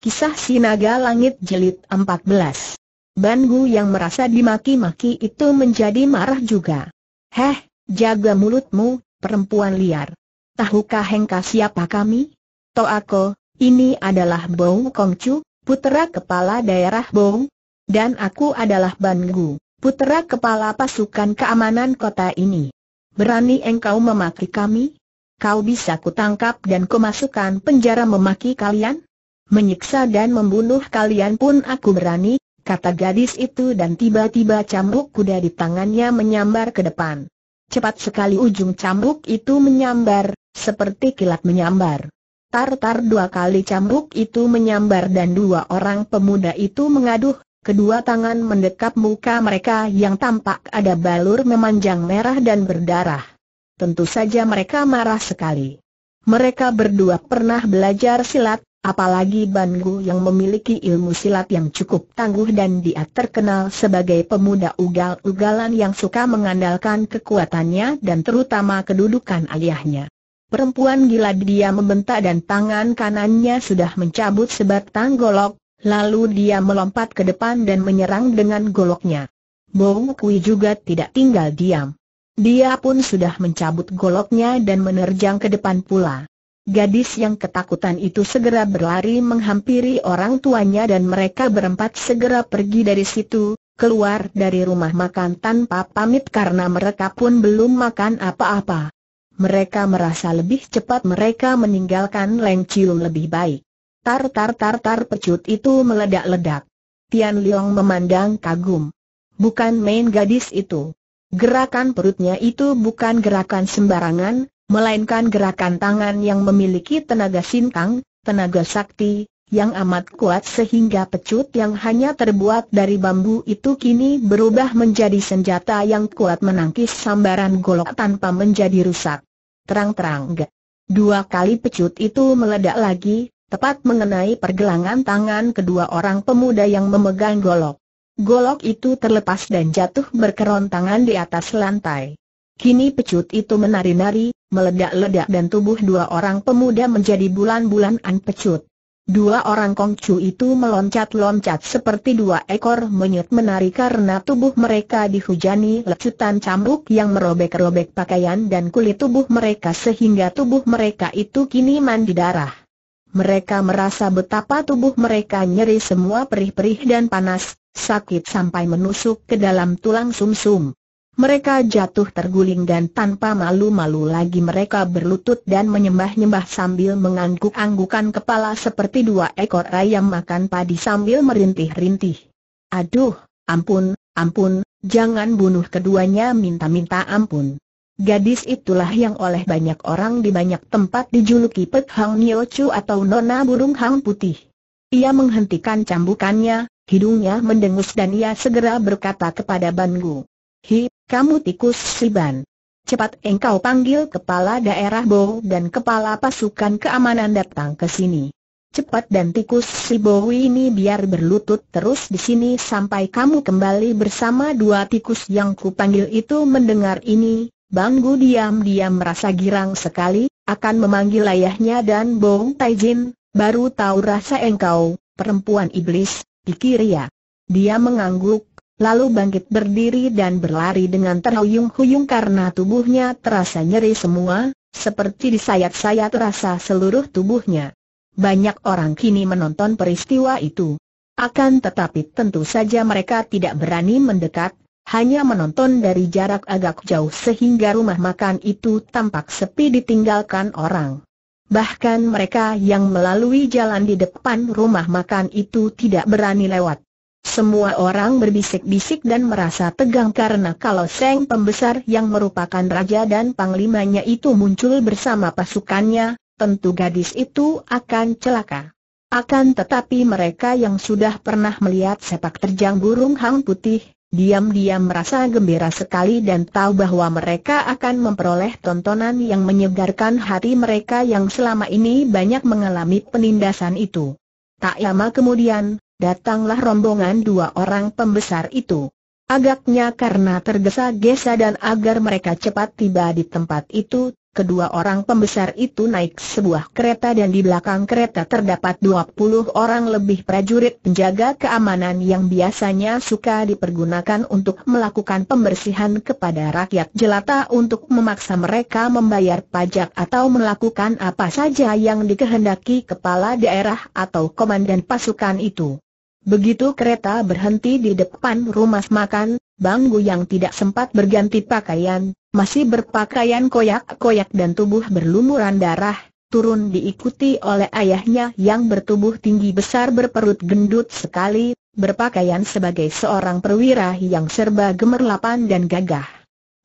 Kisah Sinaga Langit Jelit 14 Banggu yang merasa dimaki-maki itu menjadi marah juga. Heh, jaga mulutmu, perempuan liar. Tahukah hengka siapa kami? Toako, ini adalah Bong Kongcu, putera kepala daerah Bong. Dan aku adalah Banggu, putera kepala pasukan keamanan kota ini. Berani engkau memaki kami? Kau bisa kutangkap dan kumasukkan penjara memaki kalian? menyiksa dan membunuh kalian pun aku berani, kata gadis itu dan tiba-tiba cambuk kuda di tangannya menyambar ke depan. Cepat sekali ujung cambuk itu menyambar, seperti kilat menyambar. Tartar dua kali cambuk itu menyambar dan dua orang pemuda itu mengaduh, kedua tangan mendekap muka mereka yang tampak ada balur memanjang merah dan berdarah. Tentu saja mereka marah sekali. Mereka berdua pernah belajar silat, Apalagi Bangu yang memiliki ilmu silat yang cukup tangguh dan dia terkenal sebagai pemuda ugal-ugalan yang suka mengandalkan kekuatannya dan terutama kedudukan ayahnya. Perempuan gila dia membentak dan tangan kanannya sudah mencabut sebatang golok, lalu dia melompat ke depan dan menyerang dengan goloknya. Bong Kui juga tidak tinggal diam. Dia pun sudah mencabut goloknya dan menerjang ke depan pula. Gadis yang ketakutan itu segera berlari menghampiri orang tuanya dan mereka berempat segera pergi dari situ, keluar dari rumah makan tanpa pamit karena mereka pun belum makan apa-apa. Mereka merasa lebih cepat mereka meninggalkan Leng Chiu lebih baik. Tar tar tar tar pecut itu meledak-ledak. Tian Liang memandang kagum. Bukan main gadis itu. Gerakan perutnya itu bukan gerakan sembarangan, melainkan gerakan tangan yang memiliki tenaga sintang, tenaga sakti, yang amat kuat sehingga pecut yang hanya terbuat dari bambu itu kini berubah menjadi senjata yang kuat menangkis sambaran golok tanpa menjadi rusak. Terang-terang Dua kali pecut itu meledak lagi, tepat mengenai pergelangan tangan kedua orang pemuda yang memegang golok. Golok itu terlepas dan jatuh berkerontangan di atas lantai. Kini pecut itu menari-nari, meledak-ledak dan tubuh dua orang pemuda menjadi bulan bulan pecut. Dua orang kongcu itu meloncat-loncat seperti dua ekor menyut menari karena tubuh mereka dihujani lecutan cambuk yang merobek-robek pakaian dan kulit tubuh mereka sehingga tubuh mereka itu kini mandi darah. Mereka merasa betapa tubuh mereka nyeri semua perih-perih dan panas, sakit sampai menusuk ke dalam tulang sumsum. -sum. Mereka jatuh terguling dan tanpa malu-malu lagi mereka berlutut dan menyembah-nyembah sambil mengangguk-anggukan kepala seperti dua ekor ayam makan padi sambil merintih-rintih. Aduh, ampun, ampun, jangan bunuh keduanya minta-minta ampun. Gadis itulah yang oleh banyak orang di banyak tempat dijuluki Pek Hang Nio atau Nona Burung Hang Putih. Ia menghentikan cambukannya, hidungnya mendengus dan ia segera berkata kepada Bangu. Hi, kamu tikus Siban. Cepat engkau panggil kepala daerah Bo dan kepala pasukan keamanan datang ke sini. Cepat dan tikus Bo ini biar berlutut terus di sini sampai kamu kembali bersama dua tikus yang kupanggil itu mendengar ini. Banggu diam-diam merasa girang sekali, akan memanggil ayahnya dan Bong Taijin, baru tahu rasa engkau, perempuan iblis, pikir ia. Ya. Dia mengangguk, lalu bangkit berdiri dan berlari dengan terhuyung-huyung karena tubuhnya terasa nyeri semua, seperti disayat-sayat rasa seluruh tubuhnya. Banyak orang kini menonton peristiwa itu. Akan tetapi tentu saja mereka tidak berani mendekat, hanya menonton dari jarak agak jauh sehingga rumah makan itu tampak sepi ditinggalkan orang. Bahkan mereka yang melalui jalan di depan rumah makan itu tidak berani lewat. Semua orang berbisik-bisik dan merasa tegang karena kalau Seng Pembesar yang merupakan raja dan panglimanya itu muncul bersama pasukannya, tentu gadis itu akan celaka. Akan tetapi mereka yang sudah pernah melihat sepak terjang burung hang putih, diam-diam merasa gembira sekali dan tahu bahwa mereka akan memperoleh tontonan yang menyegarkan hati mereka yang selama ini banyak mengalami penindasan itu. Tak lama kemudian, datanglah rombongan dua orang pembesar itu. Agaknya karena tergesa-gesa dan agar mereka cepat tiba di tempat itu, kedua orang pembesar itu naik sebuah kereta dan di belakang kereta terdapat 20 orang lebih prajurit penjaga keamanan yang biasanya suka dipergunakan untuk melakukan pembersihan kepada rakyat jelata untuk memaksa mereka membayar pajak atau melakukan apa saja yang dikehendaki kepala daerah atau komandan pasukan itu. Begitu kereta berhenti di depan rumah makan, Bang Gu yang tidak sempat berganti pakaian, masih berpakaian koyak-koyak dan tubuh berlumuran darah, turun diikuti oleh ayahnya yang bertubuh tinggi besar berperut gendut sekali, berpakaian sebagai seorang perwira yang serba gemerlapan dan gagah.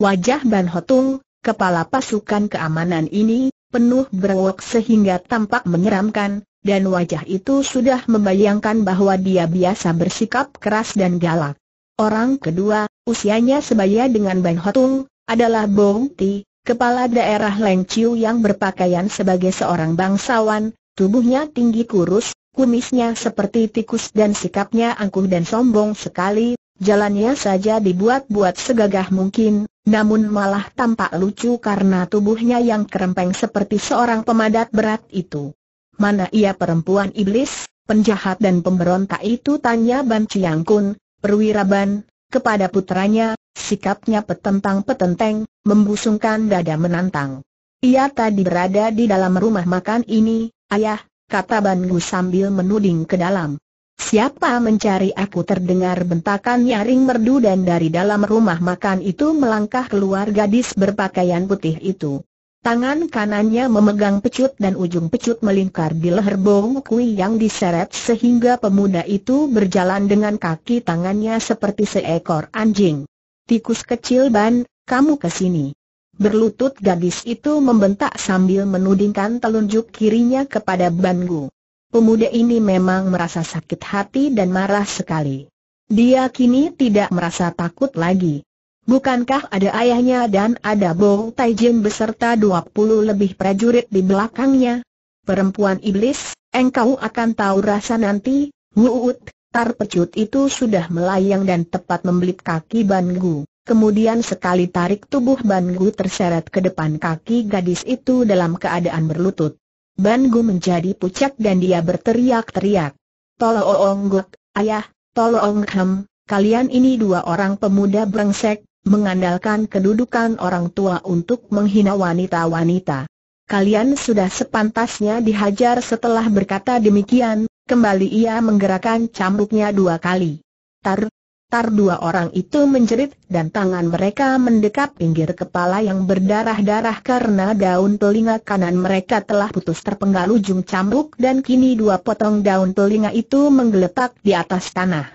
Wajah Ban Hotung, kepala pasukan keamanan ini, penuh berwok sehingga tampak menyeramkan, dan wajah itu sudah membayangkan bahwa dia biasa bersikap keras dan galak. Orang kedua, usianya sebaya dengan Ban Hotung, adalah Bong Ti, kepala daerah Leng Chiu yang berpakaian sebagai seorang bangsawan, tubuhnya tinggi kurus, kumisnya seperti tikus dan sikapnya angkuh dan sombong sekali, jalannya saja dibuat-buat segagah mungkin, namun malah tampak lucu karena tubuhnya yang kerempeng seperti seorang pemadat berat itu. Mana ia perempuan iblis, penjahat dan pemberontak itu tanya Ban Chiang Kun, perwira Ban, kepada putranya, sikapnya petentang petenteng, membusungkan dada menantang. Ia tadi berada di dalam rumah makan ini, ayah, kata Ban Gu sambil menuding ke dalam. Siapa mencari aku terdengar bentakan nyaring merdu dan dari dalam rumah makan itu melangkah keluar gadis berpakaian putih itu. Tangan kanannya memegang pecut dan ujung pecut melingkar di leher Bong Kui yang diseret sehingga pemuda itu berjalan dengan kaki tangannya seperti seekor anjing. Tikus kecil Ban, kamu ke sini. Berlutut gadis itu membentak sambil menudingkan telunjuk kirinya kepada Ban Gu. Pemuda ini memang merasa sakit hati dan marah sekali. Dia kini tidak merasa takut lagi. Bukankah ada ayahnya dan ada Bo Taijin beserta 20 lebih prajurit di belakangnya? Perempuan iblis, engkau akan tahu rasa nanti, Wuut, tar pecut itu sudah melayang dan tepat membelit kaki Ban Gu. Kemudian sekali tarik tubuh Ban Gu terseret ke depan kaki gadis itu dalam keadaan berlutut. Ban Gu menjadi pucat dan dia berteriak-teriak. Tolong Gu, ayah, tolong Hem, kalian ini dua orang pemuda brengsek, mengandalkan kedudukan orang tua untuk menghina wanita-wanita. Kalian sudah sepantasnya dihajar setelah berkata demikian, kembali ia menggerakkan cambuknya dua kali. Tar, tar dua orang itu menjerit dan tangan mereka mendekap pinggir kepala yang berdarah-darah karena daun telinga kanan mereka telah putus terpenggal ujung cambuk dan kini dua potong daun telinga itu menggeletak di atas tanah.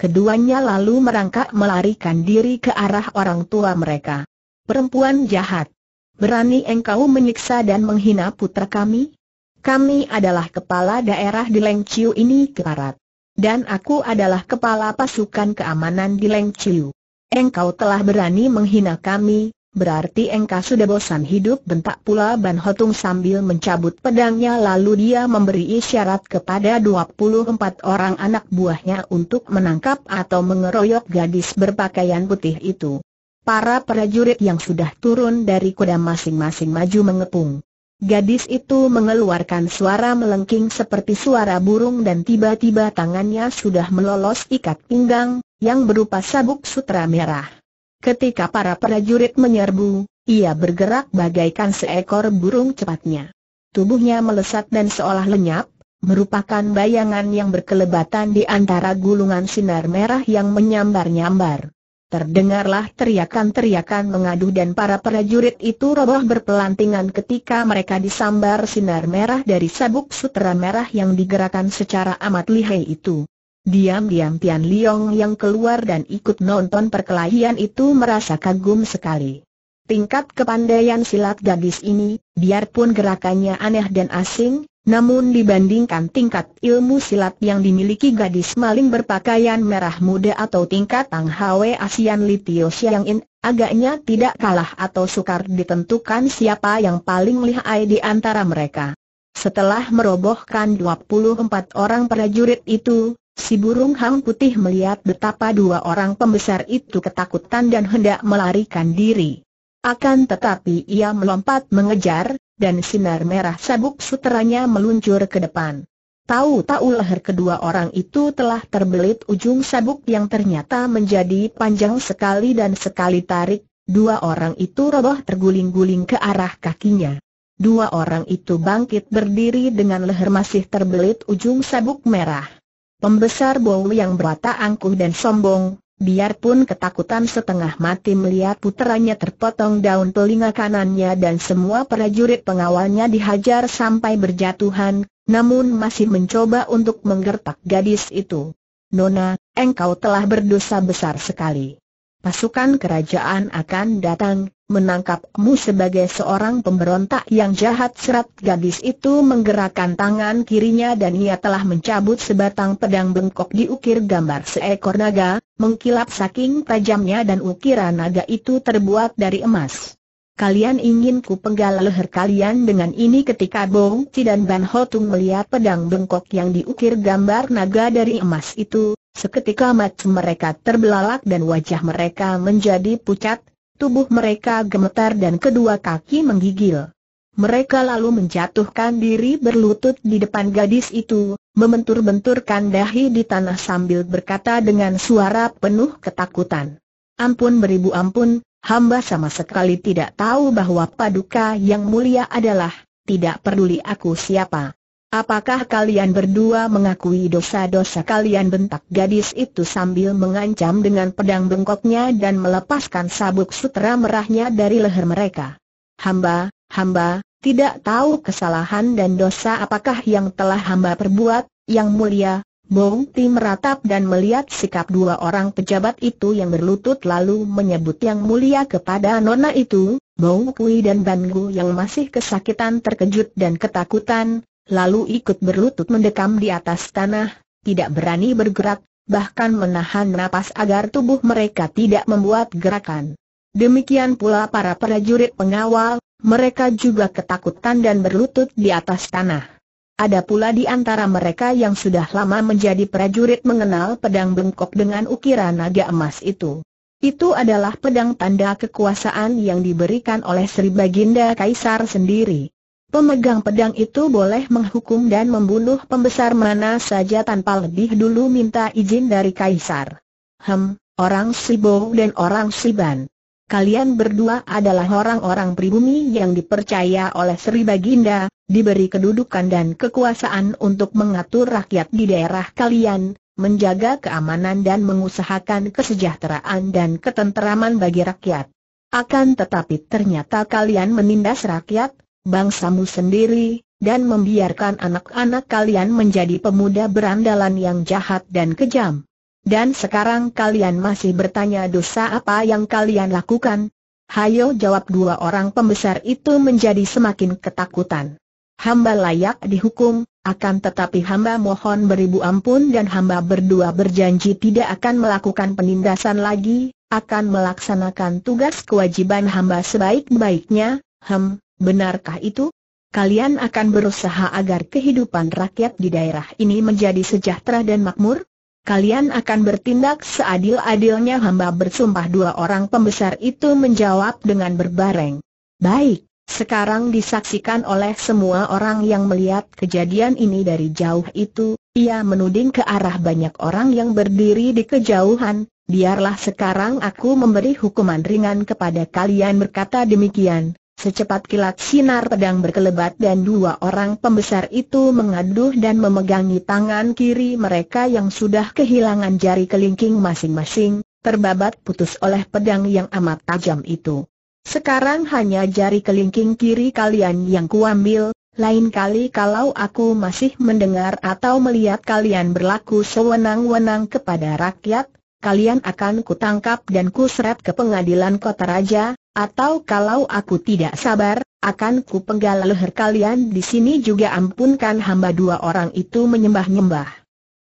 Keduanya lalu merangkak melarikan diri ke arah orang tua mereka. Perempuan jahat. Berani engkau menyiksa dan menghina putra kami? Kami adalah kepala daerah di Lengciu ini ke barat. Dan aku adalah kepala pasukan keamanan di Lengciu. Engkau telah berani menghina kami, Berarti engkau sudah bosan hidup bentak pula Ban Hotung sambil mencabut pedangnya lalu dia memberi isyarat kepada 24 orang anak buahnya untuk menangkap atau mengeroyok gadis berpakaian putih itu. Para prajurit yang sudah turun dari kuda masing-masing maju mengepung. Gadis itu mengeluarkan suara melengking seperti suara burung dan tiba-tiba tangannya sudah melolos ikat pinggang, yang berupa sabuk sutra merah. Ketika para prajurit menyerbu, ia bergerak bagaikan seekor burung cepatnya. Tubuhnya melesat dan seolah lenyap, merupakan bayangan yang berkelebatan di antara gulungan sinar merah yang menyambar-nyambar. Terdengarlah teriakan-teriakan mengadu dan para prajurit itu roboh berpelantingan ketika mereka disambar sinar merah dari sabuk sutera merah yang digerakkan secara amat lihai itu. Diam-diam Tian Liong yang keluar dan ikut nonton perkelahian itu merasa kagum sekali. Tingkat kepandaian silat gadis ini, biarpun gerakannya aneh dan asing, namun dibandingkan tingkat ilmu silat yang dimiliki gadis maling berpakaian merah muda atau tingkat Tang Hwe Asian Litio Xiang In, agaknya tidak kalah atau sukar ditentukan siapa yang paling lihai di antara mereka. Setelah merobohkan 24 orang prajurit itu, Si burung hang putih melihat betapa dua orang pembesar itu ketakutan dan hendak melarikan diri. Akan tetapi ia melompat mengejar, dan sinar merah sabuk suteranya meluncur ke depan. Tahu-tahu leher kedua orang itu telah terbelit ujung sabuk yang ternyata menjadi panjang sekali dan sekali tarik, dua orang itu roboh terguling-guling ke arah kakinya. Dua orang itu bangkit berdiri dengan leher masih terbelit ujung sabuk merah. Pembesar Bowu yang berwatak angkuh dan sombong, biarpun ketakutan setengah mati melihat puteranya terpotong daun telinga kanannya dan semua prajurit pengawalnya dihajar sampai berjatuhan, namun masih mencoba untuk menggertak gadis itu. Nona, engkau telah berdosa besar sekali pasukan kerajaan akan datang, menangkapmu sebagai seorang pemberontak yang jahat serat gadis itu menggerakkan tangan kirinya dan ia telah mencabut sebatang pedang bengkok diukir gambar seekor naga, mengkilap saking tajamnya dan ukiran naga itu terbuat dari emas. Kalian ingin ku penggal leher kalian dengan ini ketika Bong Ti dan Ban Ho melihat pedang bengkok yang diukir gambar naga dari emas itu, Seketika mat mereka terbelalak dan wajah mereka menjadi pucat, tubuh mereka gemetar dan kedua kaki menggigil. Mereka lalu menjatuhkan diri berlutut di depan gadis itu, membentur-benturkan dahi di tanah sambil berkata dengan suara penuh ketakutan. Ampun beribu ampun, hamba sama sekali tidak tahu bahwa paduka yang mulia adalah, tidak peduli aku siapa. Apakah kalian berdua mengakui dosa-dosa kalian bentak gadis itu sambil mengancam dengan pedang bengkoknya dan melepaskan sabuk sutra merahnya dari leher mereka? Hamba, hamba, tidak tahu kesalahan dan dosa apakah yang telah hamba perbuat, yang mulia, Bong Ti meratap dan melihat sikap dua orang pejabat itu yang berlutut lalu menyebut yang mulia kepada nona itu, Bong Kui dan Banggu yang masih kesakitan terkejut dan ketakutan, lalu ikut berlutut mendekam di atas tanah, tidak berani bergerak, bahkan menahan napas agar tubuh mereka tidak membuat gerakan. Demikian pula para prajurit pengawal, mereka juga ketakutan dan berlutut di atas tanah. Ada pula di antara mereka yang sudah lama menjadi prajurit mengenal pedang bengkok dengan ukiran naga emas itu. Itu adalah pedang tanda kekuasaan yang diberikan oleh Sri Baginda Kaisar sendiri. Pemegang pedang itu boleh menghukum dan membunuh pembesar mana saja tanpa lebih dulu minta izin dari kaisar. Hem, orang Sibo dan orang Siban. Kalian berdua adalah orang-orang pribumi yang dipercaya oleh Sri Baginda, diberi kedudukan dan kekuasaan untuk mengatur rakyat di daerah kalian, menjaga keamanan dan mengusahakan kesejahteraan dan ketenteraman bagi rakyat. Akan tetapi ternyata kalian menindas rakyat, bangsamu sendiri, dan membiarkan anak-anak kalian menjadi pemuda berandalan yang jahat dan kejam. Dan sekarang kalian masih bertanya dosa apa yang kalian lakukan? Hayo jawab dua orang pembesar itu menjadi semakin ketakutan. Hamba layak dihukum, akan tetapi hamba mohon beribu ampun dan hamba berdua berjanji tidak akan melakukan penindasan lagi, akan melaksanakan tugas kewajiban hamba sebaik-baiknya, hem, Benarkah itu? Kalian akan berusaha agar kehidupan rakyat di daerah ini menjadi sejahtera dan makmur? Kalian akan bertindak seadil-adilnya hamba bersumpah dua orang pembesar itu menjawab dengan berbareng. Baik, sekarang disaksikan oleh semua orang yang melihat kejadian ini dari jauh itu, ia menuding ke arah banyak orang yang berdiri di kejauhan, biarlah sekarang aku memberi hukuman ringan kepada kalian berkata demikian. Secepat kilat sinar pedang berkelebat dan dua orang pembesar itu mengaduh dan memegangi tangan kiri mereka yang sudah kehilangan jari kelingking masing-masing, terbabat putus oleh pedang yang amat tajam itu. Sekarang hanya jari kelingking kiri kalian yang kuambil, lain kali kalau aku masih mendengar atau melihat kalian berlaku sewenang-wenang kepada rakyat, kalian akan kutangkap dan kuseret ke pengadilan kota raja, atau kalau aku tidak sabar, akan ku penggal leher kalian di sini juga ampunkan hamba dua orang itu menyembah-nyembah.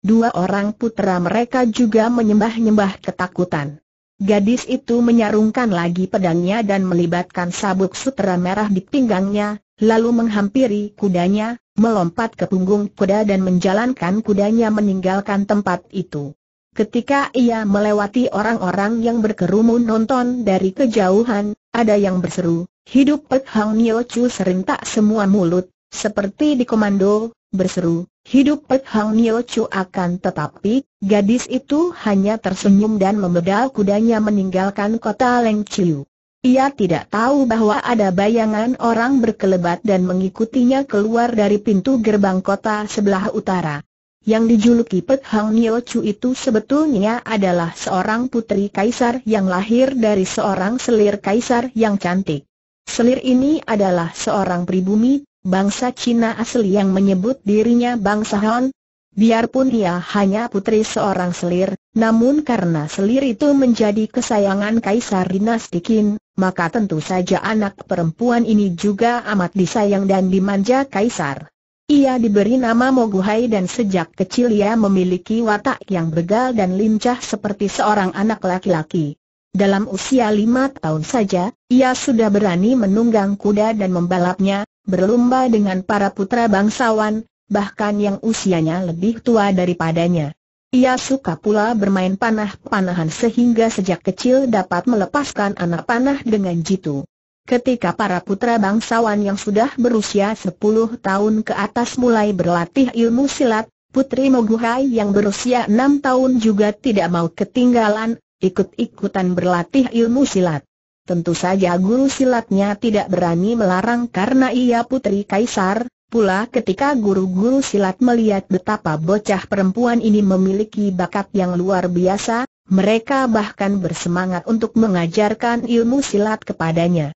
Dua orang putera mereka juga menyembah-nyembah ketakutan. Gadis itu menyarungkan lagi pedangnya dan melibatkan sabuk sutera merah di pinggangnya, lalu menghampiri kudanya, melompat ke punggung kuda dan menjalankan kudanya meninggalkan tempat itu. Ketika ia melewati orang-orang yang berkerumun nonton dari kejauhan, ada yang berseru, hidup Pek Hang Nyo Chu serentak semua mulut, seperti di komando, berseru, hidup Pek Hang Nyo Chu akan tetapi, gadis itu hanya tersenyum dan memedal kudanya meninggalkan kota Leng Chiu. Ia tidak tahu bahwa ada bayangan orang berkelebat dan mengikutinya keluar dari pintu gerbang kota sebelah utara. Yang dijuluki Pek Hang Nio Chu itu sebetulnya adalah seorang putri kaisar yang lahir dari seorang selir kaisar yang cantik. Selir ini adalah seorang pribumi, bangsa Cina asli yang menyebut dirinya bangsa Han. Biarpun ia hanya putri seorang selir, namun karena selir itu menjadi kesayangan kaisar dinasti Qin, maka tentu saja anak perempuan ini juga amat disayang dan dimanja kaisar. Ia diberi nama Moguhai dan sejak kecil ia memiliki watak yang begal dan lincah seperti seorang anak laki-laki. Dalam usia lima tahun saja, ia sudah berani menunggang kuda dan membalapnya, berlumba dengan para putra bangsawan, bahkan yang usianya lebih tua daripadanya. Ia suka pula bermain panah-panahan sehingga sejak kecil dapat melepaskan anak panah dengan jitu. Ketika para putra bangsawan yang sudah berusia 10 tahun ke atas mulai berlatih ilmu silat, Putri Moguhai yang berusia 6 tahun juga tidak mau ketinggalan, ikut-ikutan berlatih ilmu silat. Tentu saja guru silatnya tidak berani melarang karena ia putri kaisar, pula ketika guru-guru silat melihat betapa bocah perempuan ini memiliki bakat yang luar biasa, mereka bahkan bersemangat untuk mengajarkan ilmu silat kepadanya.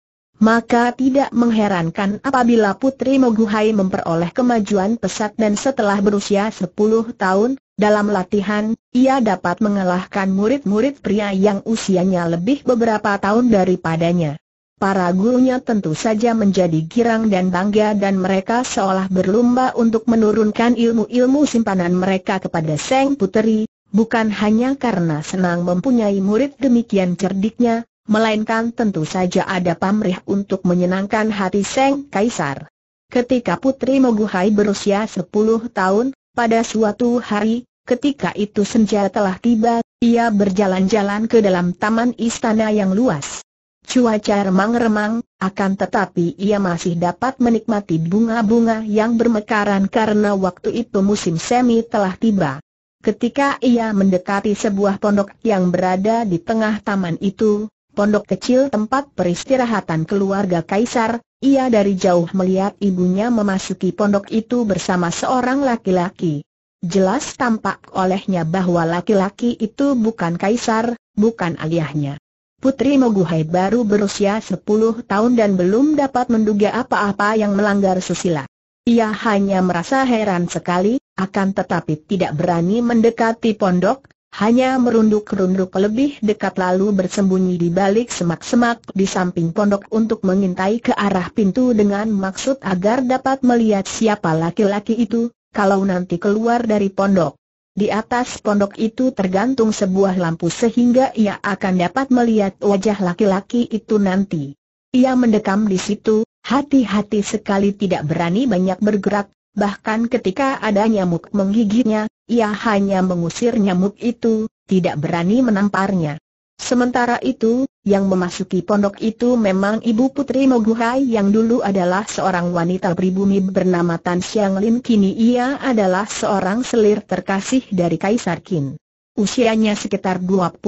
Maka tidak mengherankan apabila Putri Moguhai memperoleh kemajuan pesat dan setelah berusia 10 tahun, dalam latihan, ia dapat mengalahkan murid-murid pria yang usianya lebih beberapa tahun daripadanya. Para gurunya tentu saja menjadi girang dan bangga dan mereka seolah berlomba untuk menurunkan ilmu-ilmu simpanan mereka kepada Seng putri, bukan hanya karena senang mempunyai murid demikian cerdiknya, melainkan tentu saja ada pamrih untuk menyenangkan hati Seng Kaisar. Ketika Putri Moguhai berusia 10 tahun, pada suatu hari, ketika itu senja telah tiba, ia berjalan-jalan ke dalam taman istana yang luas. Cuaca remang-remang, akan tetapi ia masih dapat menikmati bunga-bunga yang bermekaran karena waktu itu musim semi telah tiba. Ketika ia mendekati sebuah pondok yang berada di tengah taman itu, pondok kecil tempat peristirahatan keluarga Kaisar, ia dari jauh melihat ibunya memasuki pondok itu bersama seorang laki-laki. Jelas tampak olehnya bahwa laki-laki itu bukan Kaisar, bukan ayahnya. Putri Moguhai baru berusia 10 tahun dan belum dapat menduga apa-apa yang melanggar susila. Ia hanya merasa heran sekali, akan tetapi tidak berani mendekati pondok, hanya merunduk-runduk lebih dekat lalu bersembunyi di balik semak-semak di samping pondok untuk mengintai ke arah pintu dengan maksud agar dapat melihat siapa laki-laki itu, kalau nanti keluar dari pondok. Di atas pondok itu tergantung sebuah lampu sehingga ia akan dapat melihat wajah laki-laki itu nanti. Ia mendekam di situ, hati-hati sekali tidak berani banyak bergerak, bahkan ketika ada nyamuk menggigitnya, ia hanya mengusir nyamuk itu, tidak berani menamparnya. Sementara itu, yang memasuki pondok itu memang ibu putri Moguhai yang dulu adalah seorang wanita pribumi bernama Tan Xiang Lin kini ia adalah seorang selir terkasih dari Kaisar Qin. Usianya sekitar 28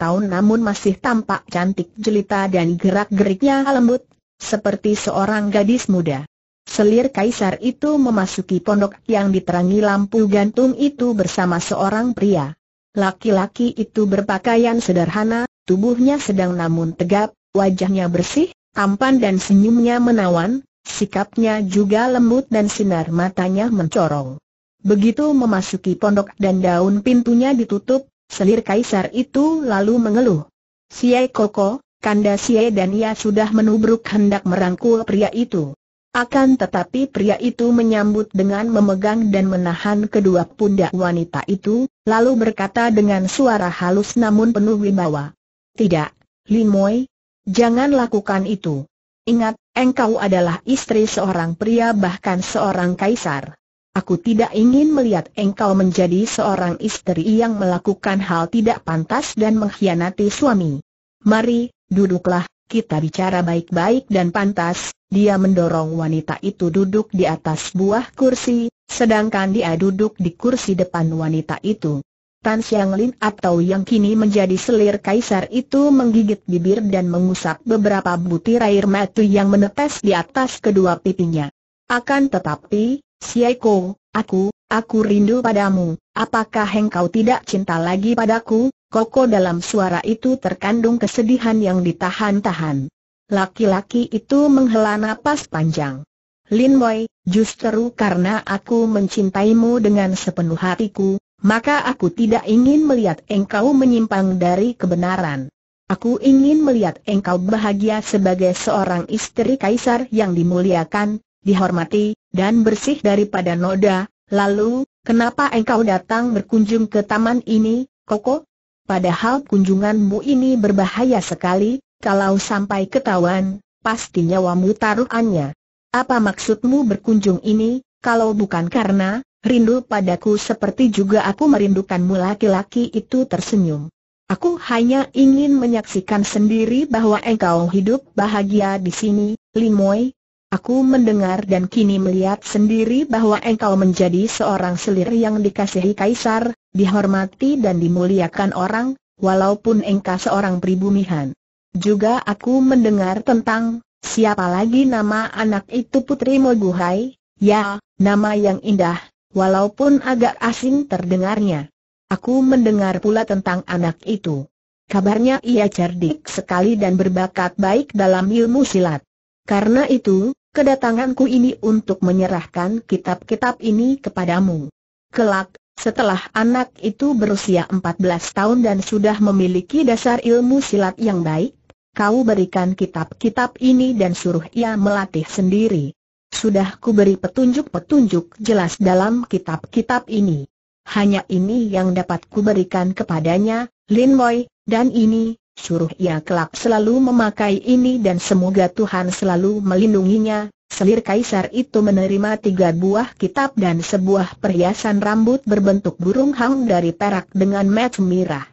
tahun namun masih tampak cantik jelita dan gerak-geriknya lembut, seperti seorang gadis muda. Selir kaisar itu memasuki pondok yang diterangi lampu gantung itu bersama seorang pria. Laki-laki itu berpakaian sederhana, tubuhnya sedang namun tegap, wajahnya bersih, tampan dan senyumnya menawan, sikapnya juga lembut dan sinar matanya mencorong. Begitu memasuki pondok dan daun pintunya ditutup, selir kaisar itu lalu mengeluh. Siai Koko, Kanda Siai dan ia sudah menubruk hendak merangkul pria itu. Akan tetapi pria itu menyambut dengan memegang dan menahan kedua pundak wanita itu, lalu berkata dengan suara halus namun penuh wibawa. Tidak, Lin Moi, jangan lakukan itu. Ingat, engkau adalah istri seorang pria bahkan seorang kaisar. Aku tidak ingin melihat engkau menjadi seorang istri yang melakukan hal tidak pantas dan mengkhianati suami. Mari, duduklah, kita bicara baik-baik dan pantas, dia mendorong wanita itu duduk di atas buah kursi, sedangkan dia duduk di kursi depan wanita itu. Tan Xiang Lin atau yang kini menjadi selir kaisar itu menggigit bibir dan mengusap beberapa butir air mata yang menetes di atas kedua pipinya. Akan tetapi, Siaiko, aku, aku rindu padamu, apakah engkau tidak cinta lagi padaku? Koko dalam suara itu terkandung kesedihan yang ditahan-tahan. Laki-laki itu menghela napas panjang. Lin Wei, justru karena aku mencintaimu dengan sepenuh hatiku, maka aku tidak ingin melihat engkau menyimpang dari kebenaran. Aku ingin melihat engkau bahagia sebagai seorang istri kaisar yang dimuliakan, dihormati, dan bersih daripada noda. Lalu, kenapa engkau datang berkunjung ke taman ini, Koko? Padahal kunjunganmu ini berbahaya sekali, kalau sampai ketahuan, pasti nyawamu taruhannya. Apa maksudmu berkunjung ini, kalau bukan karena, rindu padaku seperti juga aku merindukanmu laki-laki itu tersenyum. Aku hanya ingin menyaksikan sendiri bahwa engkau hidup bahagia di sini, Limoy, Aku mendengar dan kini melihat sendiri bahwa engkau menjadi seorang selir yang dikasihi kaisar, dihormati dan dimuliakan orang, walaupun engkau seorang pribumihan. Juga aku mendengar tentang, siapa lagi nama anak itu Putri Moguhai, ya, nama yang indah, walaupun agak asing terdengarnya. Aku mendengar pula tentang anak itu. Kabarnya ia cerdik sekali dan berbakat baik dalam ilmu silat. Karena itu, kedatanganku ini untuk menyerahkan kitab-kitab ini kepadamu. Kelak, setelah anak itu berusia 14 tahun dan sudah memiliki dasar ilmu silat yang baik, kau berikan kitab-kitab ini dan suruh ia melatih sendiri. Sudah kuberi petunjuk-petunjuk jelas dalam kitab-kitab ini. Hanya ini yang dapat kuberikan kepadanya, Lin Moy, dan ini, suruh ia kelak selalu memakai ini dan semoga Tuhan selalu melindunginya. Selir kaisar itu menerima tiga buah kitab dan sebuah perhiasan rambut berbentuk burung hang dari perak dengan mat merah.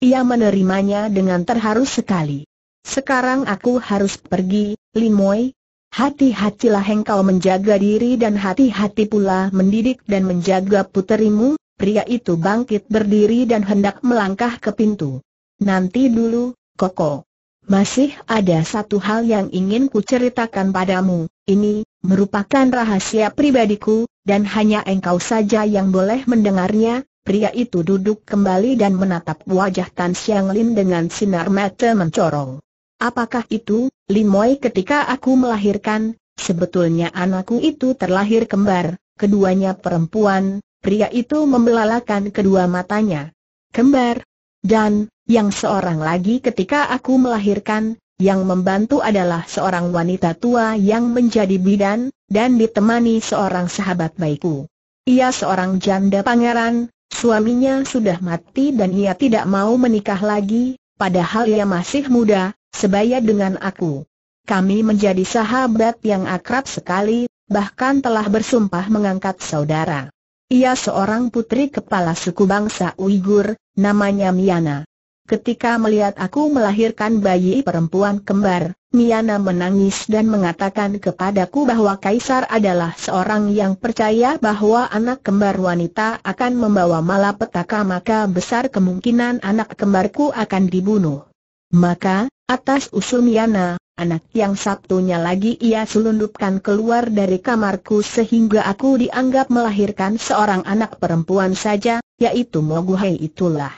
Ia menerimanya dengan terharu sekali. Sekarang aku harus pergi, Limoy. Hati-hatilah engkau menjaga diri dan hati-hati pula mendidik dan menjaga puterimu, pria itu bangkit berdiri dan hendak melangkah ke pintu. Nanti dulu, Koko. Masih ada satu hal yang ingin ku ceritakan padamu. Ini merupakan rahasia pribadiku, dan hanya engkau saja yang boleh mendengarnya. Pria itu duduk kembali dan menatap wajah Tan Xiang Lin dengan sinar mata mencorong. Apakah itu, Lin Moi? ketika aku melahirkan, sebetulnya anakku itu terlahir kembar, keduanya perempuan, pria itu membelalakan kedua matanya. Kembar. Dan, yang seorang lagi ketika aku melahirkan, yang membantu adalah seorang wanita tua yang menjadi bidan, dan ditemani seorang sahabat baikku. Ia seorang janda pangeran, suaminya sudah mati dan ia tidak mau menikah lagi, padahal ia masih muda, sebaya dengan aku. Kami menjadi sahabat yang akrab sekali, bahkan telah bersumpah mengangkat saudara. Ia seorang putri kepala suku bangsa Uighur, namanya Miana. Ketika melihat aku melahirkan bayi perempuan kembar, Miana menangis dan mengatakan kepadaku bahwa Kaisar adalah seorang yang percaya bahwa anak kembar wanita akan membawa malapetaka maka besar kemungkinan anak kembarku akan dibunuh. Maka, atas usul Miana, anak yang Sabtunya lagi ia selundupkan keluar dari kamarku sehingga aku dianggap melahirkan seorang anak perempuan saja, yaitu Moguhei itulah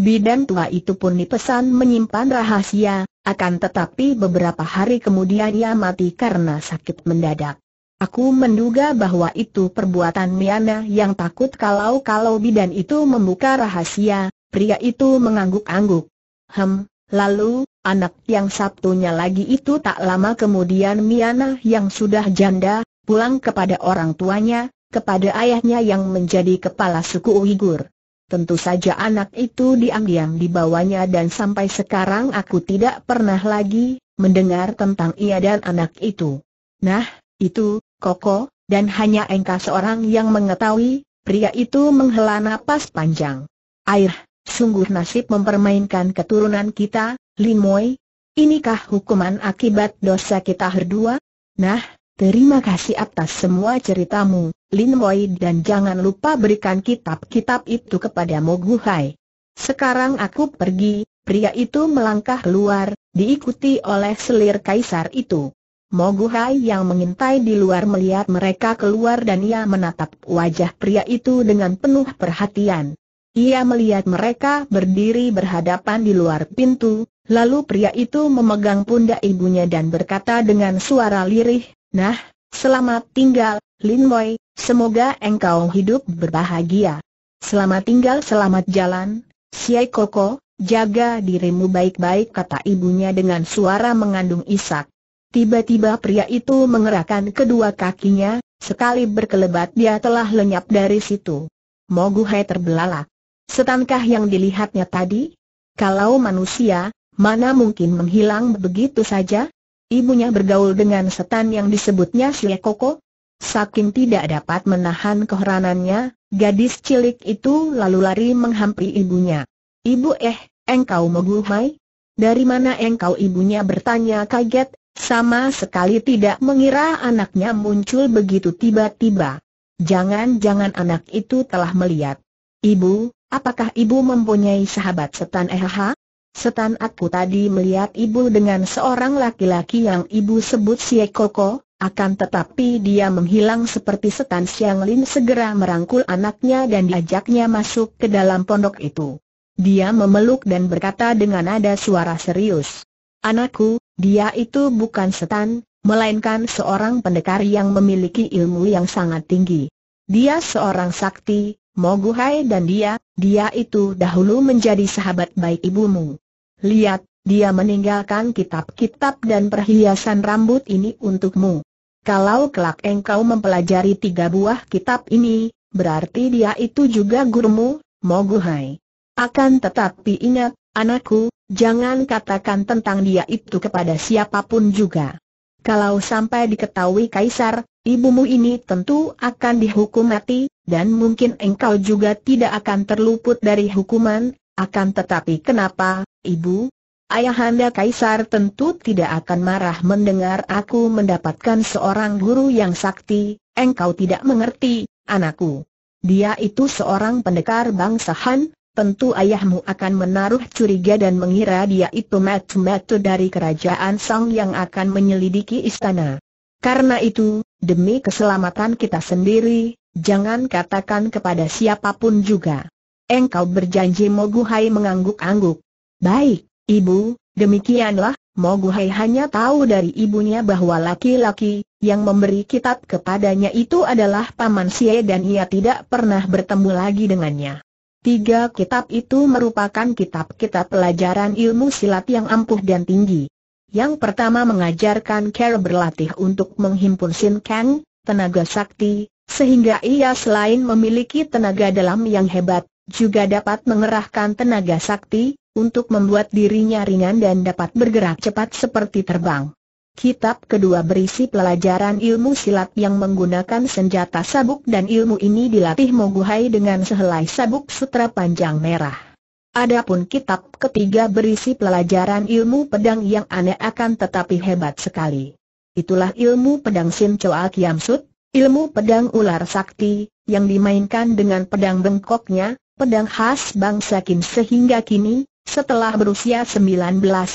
bidan tua itu pun dipesan menyimpan rahasia, akan tetapi beberapa hari kemudian ia mati karena sakit mendadak. Aku menduga bahwa itu perbuatan Miana yang takut kalau-kalau bidan itu membuka rahasia, pria itu mengangguk-angguk. Hem, lalu, anak yang Sabtunya lagi itu tak lama kemudian Miana yang sudah janda, pulang kepada orang tuanya, kepada ayahnya yang menjadi kepala suku Uighur. Tentu saja anak itu diam-diam dibawanya dan sampai sekarang aku tidak pernah lagi mendengar tentang ia dan anak itu. Nah, itu, Koko, dan hanya engkau seorang yang mengetahui, pria itu menghela napas panjang. Air, sungguh nasib mempermainkan keturunan kita, Limoy. Inikah hukuman akibat dosa kita berdua? Nah, Terima kasih atas semua ceritamu, Lin Wei dan jangan lupa berikan kitab-kitab itu kepada Mogu Hai. Sekarang aku pergi, pria itu melangkah keluar, diikuti oleh selir kaisar itu. Mogu Hai yang mengintai di luar melihat mereka keluar dan ia menatap wajah pria itu dengan penuh perhatian. Ia melihat mereka berdiri berhadapan di luar pintu, lalu pria itu memegang pundak ibunya dan berkata dengan suara lirih, Nah, selamat tinggal, Lin Boy, semoga engkau hidup berbahagia. Selamat tinggal selamat jalan, Siai Koko, jaga dirimu baik-baik kata ibunya dengan suara mengandung isak. Tiba-tiba pria itu mengerahkan kedua kakinya, sekali berkelebat dia telah lenyap dari situ. Moguhai terbelalak. Setankah yang dilihatnya tadi? Kalau manusia, mana mungkin menghilang begitu saja? ibunya bergaul dengan setan yang disebutnya si Koko. Saking tidak dapat menahan keheranannya, gadis cilik itu lalu lari menghampiri ibunya. Ibu eh, engkau Moguhai? Dari mana engkau ibunya bertanya kaget, sama sekali tidak mengira anaknya muncul begitu tiba-tiba. Jangan-jangan anak itu telah melihat. Ibu, apakah ibu mempunyai sahabat setan ehaha? Setan aku tadi melihat ibu dengan seorang laki-laki yang ibu sebut si Koko, akan tetapi dia menghilang seperti setan Siang Lin segera merangkul anaknya dan diajaknya masuk ke dalam pondok itu. Dia memeluk dan berkata dengan nada suara serius. Anakku, dia itu bukan setan, melainkan seorang pendekar yang memiliki ilmu yang sangat tinggi. Dia seorang sakti, Moguhai dan dia, dia itu dahulu menjadi sahabat baik ibumu. Lihat, dia meninggalkan kitab-kitab dan perhiasan rambut ini untukmu. Kalau kelak engkau mempelajari tiga buah kitab ini, berarti dia itu juga gurumu, Moguhai. Akan tetapi ingat, anakku, jangan katakan tentang dia itu kepada siapapun juga. Kalau sampai diketahui kaisar, Ibumu ini tentu akan dihukum mati, dan mungkin engkau juga tidak akan terluput dari hukuman, akan tetapi kenapa, ibu? Ayahanda Kaisar tentu tidak akan marah mendengar aku mendapatkan seorang guru yang sakti, engkau tidak mengerti, anakku. Dia itu seorang pendekar bangsa Han, tentu ayahmu akan menaruh curiga dan mengira dia itu metu-metu dari kerajaan Song yang akan menyelidiki istana. Karena itu, demi keselamatan kita sendiri, jangan katakan kepada siapapun juga. Engkau berjanji Moguhai mengangguk-angguk. Baik, ibu, demikianlah, Moguhai hanya tahu dari ibunya bahwa laki-laki yang memberi kitab kepadanya itu adalah Paman Sie dan ia tidak pernah bertemu lagi dengannya. Tiga kitab itu merupakan kitab-kitab pelajaran ilmu silat yang ampuh dan tinggi. Yang pertama mengajarkan Carol berlatih untuk menghimpun Sin Kang, tenaga sakti, sehingga ia selain memiliki tenaga dalam yang hebat, juga dapat mengerahkan tenaga sakti, untuk membuat dirinya ringan dan dapat bergerak cepat seperti terbang. Kitab kedua berisi pelajaran ilmu silat yang menggunakan senjata sabuk dan ilmu ini dilatih Moguhai dengan sehelai sabuk sutra panjang merah. Adapun kitab ketiga berisi pelajaran ilmu pedang yang aneh akan tetapi hebat sekali. Itulah ilmu pedang Sim Choa Kiam Sut, ilmu pedang ular sakti, yang dimainkan dengan pedang bengkoknya, pedang khas bangsa Kim sehingga kini, setelah berusia 19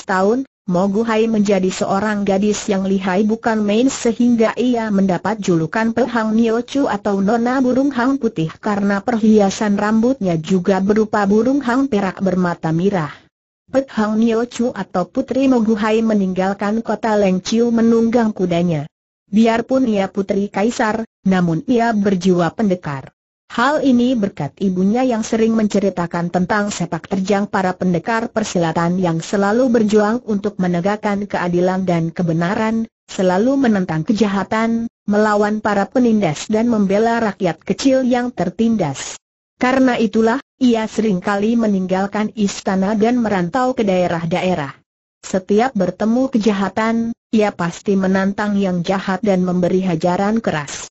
tahun, Moguhai menjadi seorang gadis yang lihai bukan main sehingga ia mendapat julukan Nio Niochu atau Nona Burung Hang Putih karena perhiasan rambutnya juga berupa burung hang perak bermata merah. Nio Niochu atau Putri Moguhai meninggalkan kota Lengciu menunggang kudanya. Biarpun ia putri kaisar, namun ia berjiwa pendekar. Hal ini berkat ibunya yang sering menceritakan tentang sepak terjang para pendekar persilatan yang selalu berjuang untuk menegakkan keadilan dan kebenaran, selalu menentang kejahatan, melawan para penindas dan membela rakyat kecil yang tertindas. Karena itulah, ia sering kali meninggalkan istana dan merantau ke daerah-daerah. Setiap bertemu kejahatan, ia pasti menantang yang jahat dan memberi hajaran keras.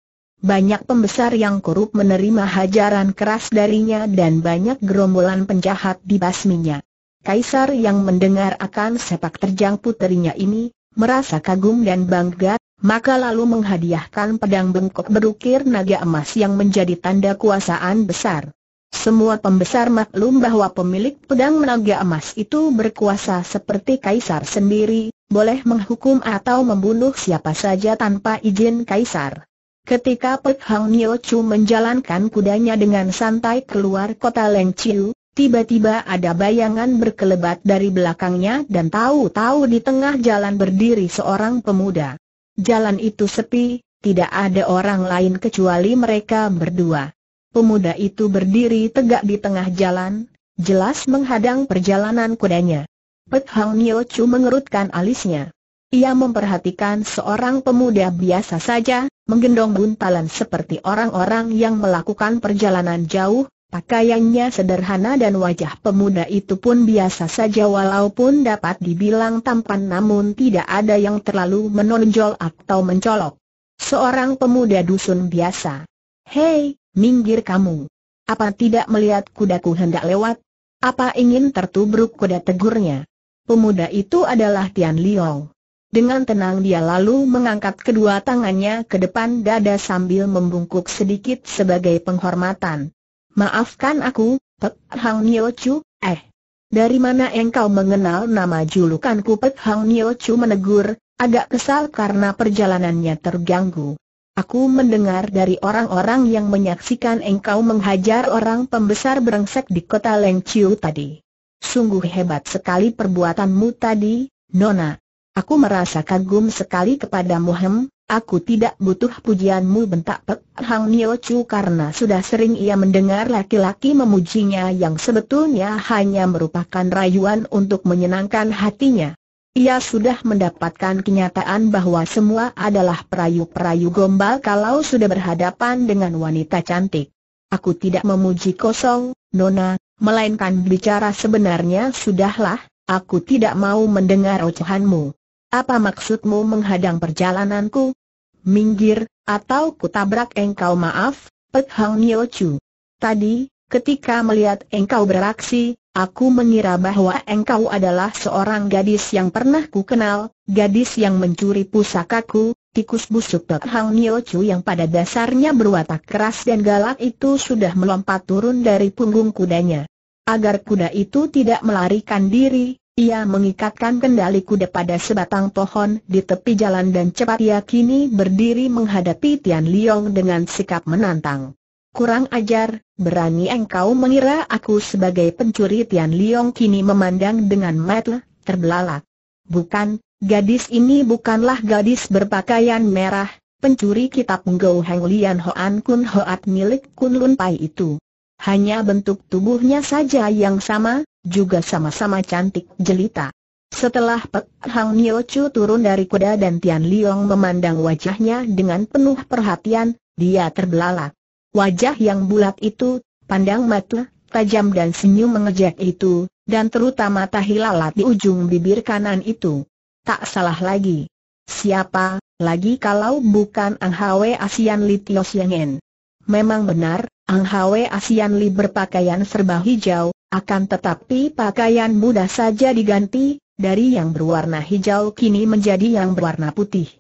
Banyak pembesar yang korup menerima hajaran keras darinya dan banyak gerombolan penjahat di basminya. Kaisar yang mendengar akan sepak terjang puterinya ini, merasa kagum dan bangga, maka lalu menghadiahkan pedang bengkok berukir naga emas yang menjadi tanda kuasaan besar. Semua pembesar maklum bahwa pemilik pedang naga emas itu berkuasa seperti kaisar sendiri, boleh menghukum atau membunuh siapa saja tanpa izin kaisar. Ketika Pek Hang Nio Chu menjalankan kudanya dengan santai keluar kota Leng Chiu, tiba-tiba ada bayangan berkelebat dari belakangnya dan tahu-tahu di tengah jalan berdiri seorang pemuda. Jalan itu sepi, tidak ada orang lain kecuali mereka berdua. Pemuda itu berdiri tegak di tengah jalan, jelas menghadang perjalanan kudanya. Pek Hang Nio Chu mengerutkan alisnya. Ia memperhatikan seorang pemuda biasa saja, menggendong buntalan seperti orang-orang yang melakukan perjalanan jauh, pakaiannya sederhana dan wajah pemuda itu pun biasa saja walaupun dapat dibilang tampan namun tidak ada yang terlalu menonjol atau mencolok. Seorang pemuda dusun biasa. Hei, minggir kamu. Apa tidak melihat kudaku hendak lewat? Apa ingin tertubruk kuda tegurnya? Pemuda itu adalah Tian Liong. Dengan tenang dia lalu mengangkat kedua tangannya ke depan dada sambil membungkuk sedikit sebagai penghormatan. Maafkan aku, Pek Hang Nio Chu, eh. Dari mana engkau mengenal nama julukanku Pek Hang Nio Chu menegur, agak kesal karena perjalanannya terganggu. Aku mendengar dari orang-orang yang menyaksikan engkau menghajar orang pembesar berengsek di kota Leng Chiu tadi. Sungguh hebat sekali perbuatanmu tadi, Nona. Aku merasa kagum sekali kepada Muhem, aku tidak butuh pujianmu bentak Pek Hang Nio Chu karena sudah sering ia mendengar laki-laki memujinya yang sebetulnya hanya merupakan rayuan untuk menyenangkan hatinya. Ia sudah mendapatkan kenyataan bahwa semua adalah perayu-perayu gombal kalau sudah berhadapan dengan wanita cantik. Aku tidak memuji kosong, Nona, melainkan bicara sebenarnya sudahlah, aku tidak mau mendengar ocehanmu. Apa maksudmu menghadang perjalananku? Minggir, atau kutabrak engkau maaf, Pek Hang Nyo Chu. Tadi, ketika melihat engkau beraksi, aku mengira bahwa engkau adalah seorang gadis yang pernah ku kenal, gadis yang mencuri pusakaku, tikus busuk Pek Hang Nyo Chu yang pada dasarnya berwatak keras dan galak itu sudah melompat turun dari punggung kudanya. Agar kuda itu tidak melarikan diri, ia mengikatkan kendali kuda pada sebatang pohon di tepi jalan dan cepat ia kini berdiri menghadapi Tian Liong dengan sikap menantang. Kurang ajar, berani engkau mengira aku sebagai pencuri Tian Liong kini memandang dengan mata terbelalak. Bukan, gadis ini bukanlah gadis berpakaian merah, pencuri kitab Ngou Heng Lian Hoan Kun Hoat milik Kun Lun Pai itu. Hanya bentuk tubuhnya saja yang sama, juga sama-sama cantik jelita. Setelah Pek Hang Nio Chu turun dari kuda dan Tian Liong memandang wajahnya dengan penuh perhatian, dia terbelalak. Wajah yang bulat itu, pandang mata, tajam dan senyum mengejek itu, dan terutama tahi lalat di ujung bibir kanan itu. Tak salah lagi. Siapa, lagi kalau bukan Ang Hwe Asian Li Tio En? Memang benar, Ang Hwe Asian Li berpakaian serba hijau, akan tetapi pakaian mudah saja diganti, dari yang berwarna hijau kini menjadi yang berwarna putih.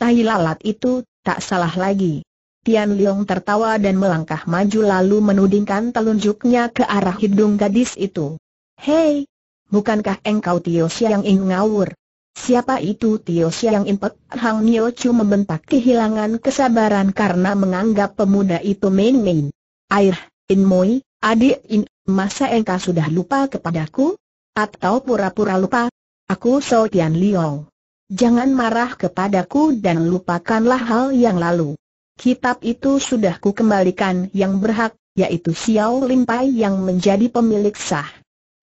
Tahi lalat itu, tak salah lagi. Tian Leong tertawa dan melangkah maju lalu menudingkan telunjuknya ke arah hidung gadis itu. Hei, bukankah engkau Tio Siang Ing ngawur? Siapa itu Tio Siang Impek? Hang Nio Chu membentak kehilangan kesabaran karena menganggap pemuda itu main-main. Air, In Moi, Adik In, masa engkau sudah lupa kepadaku? Atau pura-pura lupa? Aku Sou Tian Liong. Jangan marah kepadaku dan lupakanlah hal yang lalu. Kitab itu sudah ku kembalikan yang berhak, yaitu Xiao Limpai yang menjadi pemilik sah.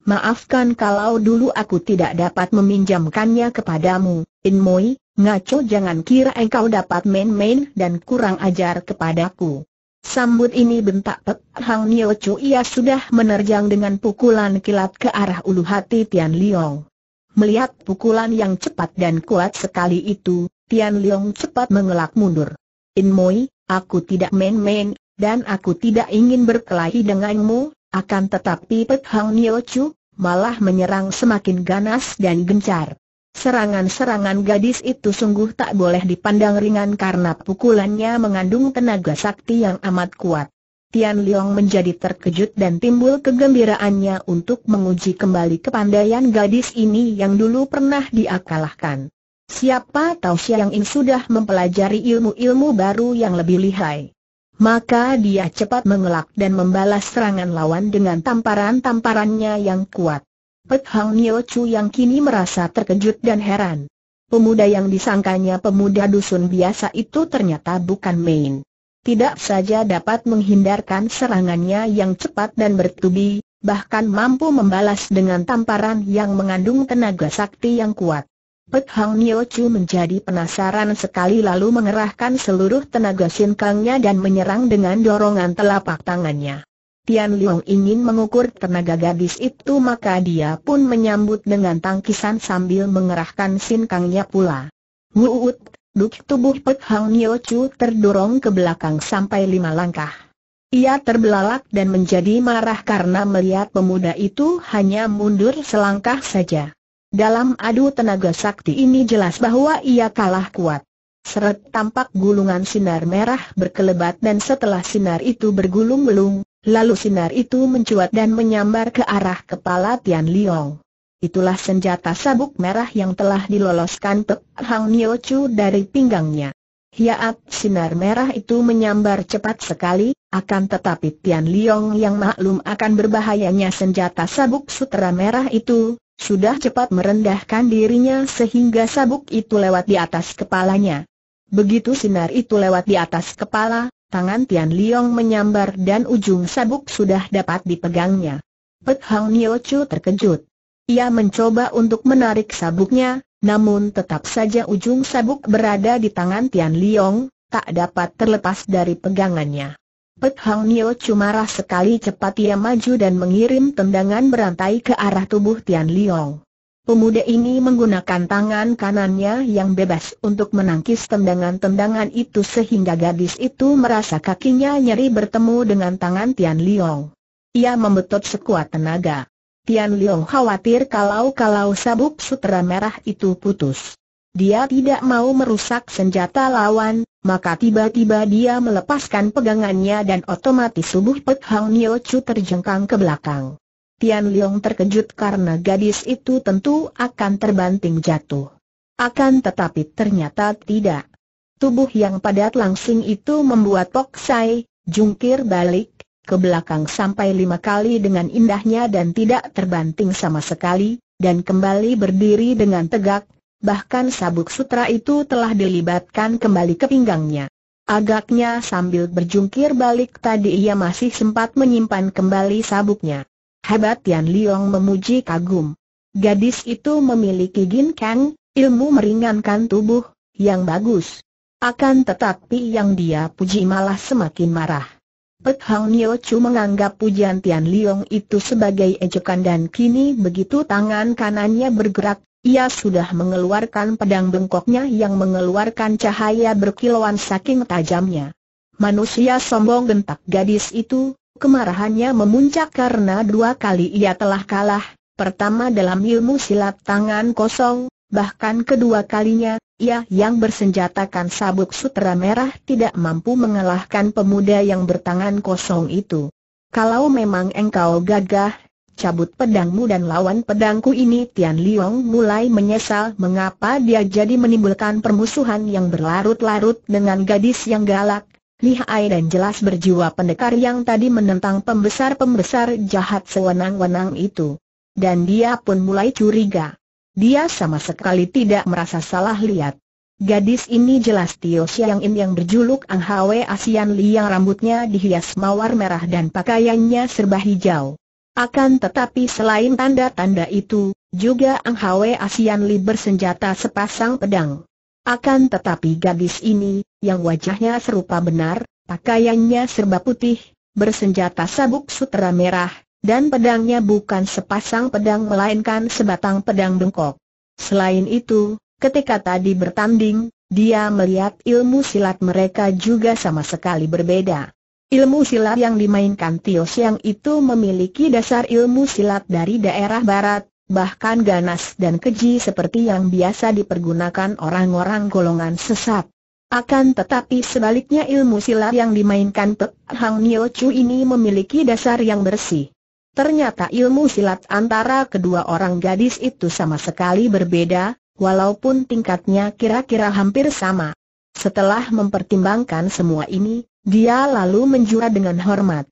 Maafkan kalau dulu aku tidak dapat meminjamkannya kepadamu, In Moi, ngaco jangan kira engkau dapat main-main dan kurang ajar kepadaku. Sambut ini bentak Pek Hang Nio Chu ia sudah menerjang dengan pukulan kilat ke arah ulu hati Tian Liong. Melihat pukulan yang cepat dan kuat sekali itu, Tian Liong cepat mengelak mundur. In Moi, aku tidak main-main, dan aku tidak ingin berkelahi denganmu, akan tetapi Pek Hang Nio Chu, malah menyerang semakin ganas dan gencar. Serangan-serangan gadis itu sungguh tak boleh dipandang ringan karena pukulannya mengandung tenaga sakti yang amat kuat. Tian Liang menjadi terkejut dan timbul kegembiraannya untuk menguji kembali kepandaian gadis ini yang dulu pernah diakalahkan. Siapa tahu Xiang In sudah mempelajari ilmu-ilmu baru yang lebih lihai. Maka dia cepat mengelak dan membalas serangan lawan dengan tamparan-tamparannya yang kuat. Pek Hang Nio Chu yang kini merasa terkejut dan heran. Pemuda yang disangkanya pemuda dusun biasa itu ternyata bukan main. Tidak saja dapat menghindarkan serangannya yang cepat dan bertubi, bahkan mampu membalas dengan tamparan yang mengandung tenaga sakti yang kuat. Pek Hang Nio Chu menjadi penasaran sekali lalu mengerahkan seluruh tenaga sinkangnya dan menyerang dengan dorongan telapak tangannya. Tian Liong ingin mengukur tenaga gadis itu maka dia pun menyambut dengan tangkisan sambil mengerahkan sin kangnya pula. Wuut, duk tubuh Pek Hang Nio Chu terdorong ke belakang sampai lima langkah. Ia terbelalak dan menjadi marah karena melihat pemuda itu hanya mundur selangkah saja. Dalam adu tenaga sakti ini jelas bahwa ia kalah kuat. Seret tampak gulungan sinar merah berkelebat dan setelah sinar itu bergulung-gulung, Lalu sinar itu mencuat dan menyambar ke arah kepala Tian Liong. Itulah senjata sabuk merah yang telah diloloskan Pek Hang Nio Chu dari pinggangnya. Hiat sinar merah itu menyambar cepat sekali, akan tetapi Tian Liong yang maklum akan berbahayanya senjata sabuk sutera merah itu, sudah cepat merendahkan dirinya sehingga sabuk itu lewat di atas kepalanya. Begitu sinar itu lewat di atas kepala, tangan Tian Liong menyambar dan ujung sabuk sudah dapat dipegangnya. Pek Hang Nio Chu terkejut. Ia mencoba untuk menarik sabuknya, namun tetap saja ujung sabuk berada di tangan Tian Liong, tak dapat terlepas dari pegangannya. Pek Hang Nio Chu marah sekali cepat ia maju dan mengirim tendangan berantai ke arah tubuh Tian Liong. Pemuda ini menggunakan tangan kanannya yang bebas untuk menangkis tendangan-tendangan itu sehingga gadis itu merasa kakinya nyeri bertemu dengan tangan Tian Liong. Ia membetot sekuat tenaga. Tian Liong khawatir kalau-kalau sabuk sutera merah itu putus. Dia tidak mau merusak senjata lawan, maka tiba-tiba dia melepaskan pegangannya dan otomatis tubuh Pek Hang Nio Chu terjengkang ke belakang. Tian Liang terkejut karena gadis itu tentu akan terbanting jatuh. Akan tetapi ternyata tidak. Tubuh yang padat langsing itu membuat Pok Sai, jungkir balik, ke belakang sampai lima kali dengan indahnya dan tidak terbanting sama sekali, dan kembali berdiri dengan tegak, bahkan sabuk sutra itu telah dilibatkan kembali ke pinggangnya. Agaknya sambil berjungkir balik tadi ia masih sempat menyimpan kembali sabuknya. Hebat Tian Liong memuji kagum. Gadis itu memiliki gin kang, ilmu meringankan tubuh, yang bagus. Akan tetapi yang dia puji malah semakin marah. Pek Hang Nio Chu menganggap pujian Tian Liong itu sebagai ejekan dan kini begitu tangan kanannya bergerak, ia sudah mengeluarkan pedang bengkoknya yang mengeluarkan cahaya berkilauan saking tajamnya. Manusia sombong gentak gadis itu, Kemarahannya memuncak karena dua kali ia telah kalah, pertama dalam ilmu silat tangan kosong, bahkan kedua kalinya, ia yang bersenjatakan sabuk sutra merah tidak mampu mengalahkan pemuda yang bertangan kosong itu. Kalau memang engkau gagah, cabut pedangmu dan lawan pedangku ini Tian Liong mulai menyesal mengapa dia jadi menimbulkan permusuhan yang berlarut-larut dengan gadis yang galak, lihai dan jelas berjiwa pendekar yang tadi menentang pembesar-pembesar jahat sewenang-wenang itu. Dan dia pun mulai curiga. Dia sama sekali tidak merasa salah lihat. Gadis ini jelas Tio Siang In yang berjuluk Ang Hwe Asian Li yang rambutnya dihias mawar merah dan pakaiannya serba hijau. Akan tetapi selain tanda-tanda itu, juga Ang Hwe Asian Li bersenjata sepasang pedang. Akan tetapi gadis ini, yang wajahnya serupa benar, pakaiannya serba putih, bersenjata sabuk sutera merah, dan pedangnya bukan sepasang pedang melainkan sebatang pedang bengkok. Selain itu, ketika tadi bertanding, dia melihat ilmu silat mereka juga sama sekali berbeda. Ilmu silat yang dimainkan Tio Siang itu memiliki dasar ilmu silat dari daerah barat, bahkan ganas dan keji seperti yang biasa dipergunakan orang-orang golongan sesat. Akan tetapi sebaliknya ilmu silat yang dimainkan Pek Hang Nio Chu ini memiliki dasar yang bersih. Ternyata ilmu silat antara kedua orang gadis itu sama sekali berbeda, walaupun tingkatnya kira-kira hampir sama. Setelah mempertimbangkan semua ini, dia lalu menjura dengan hormat.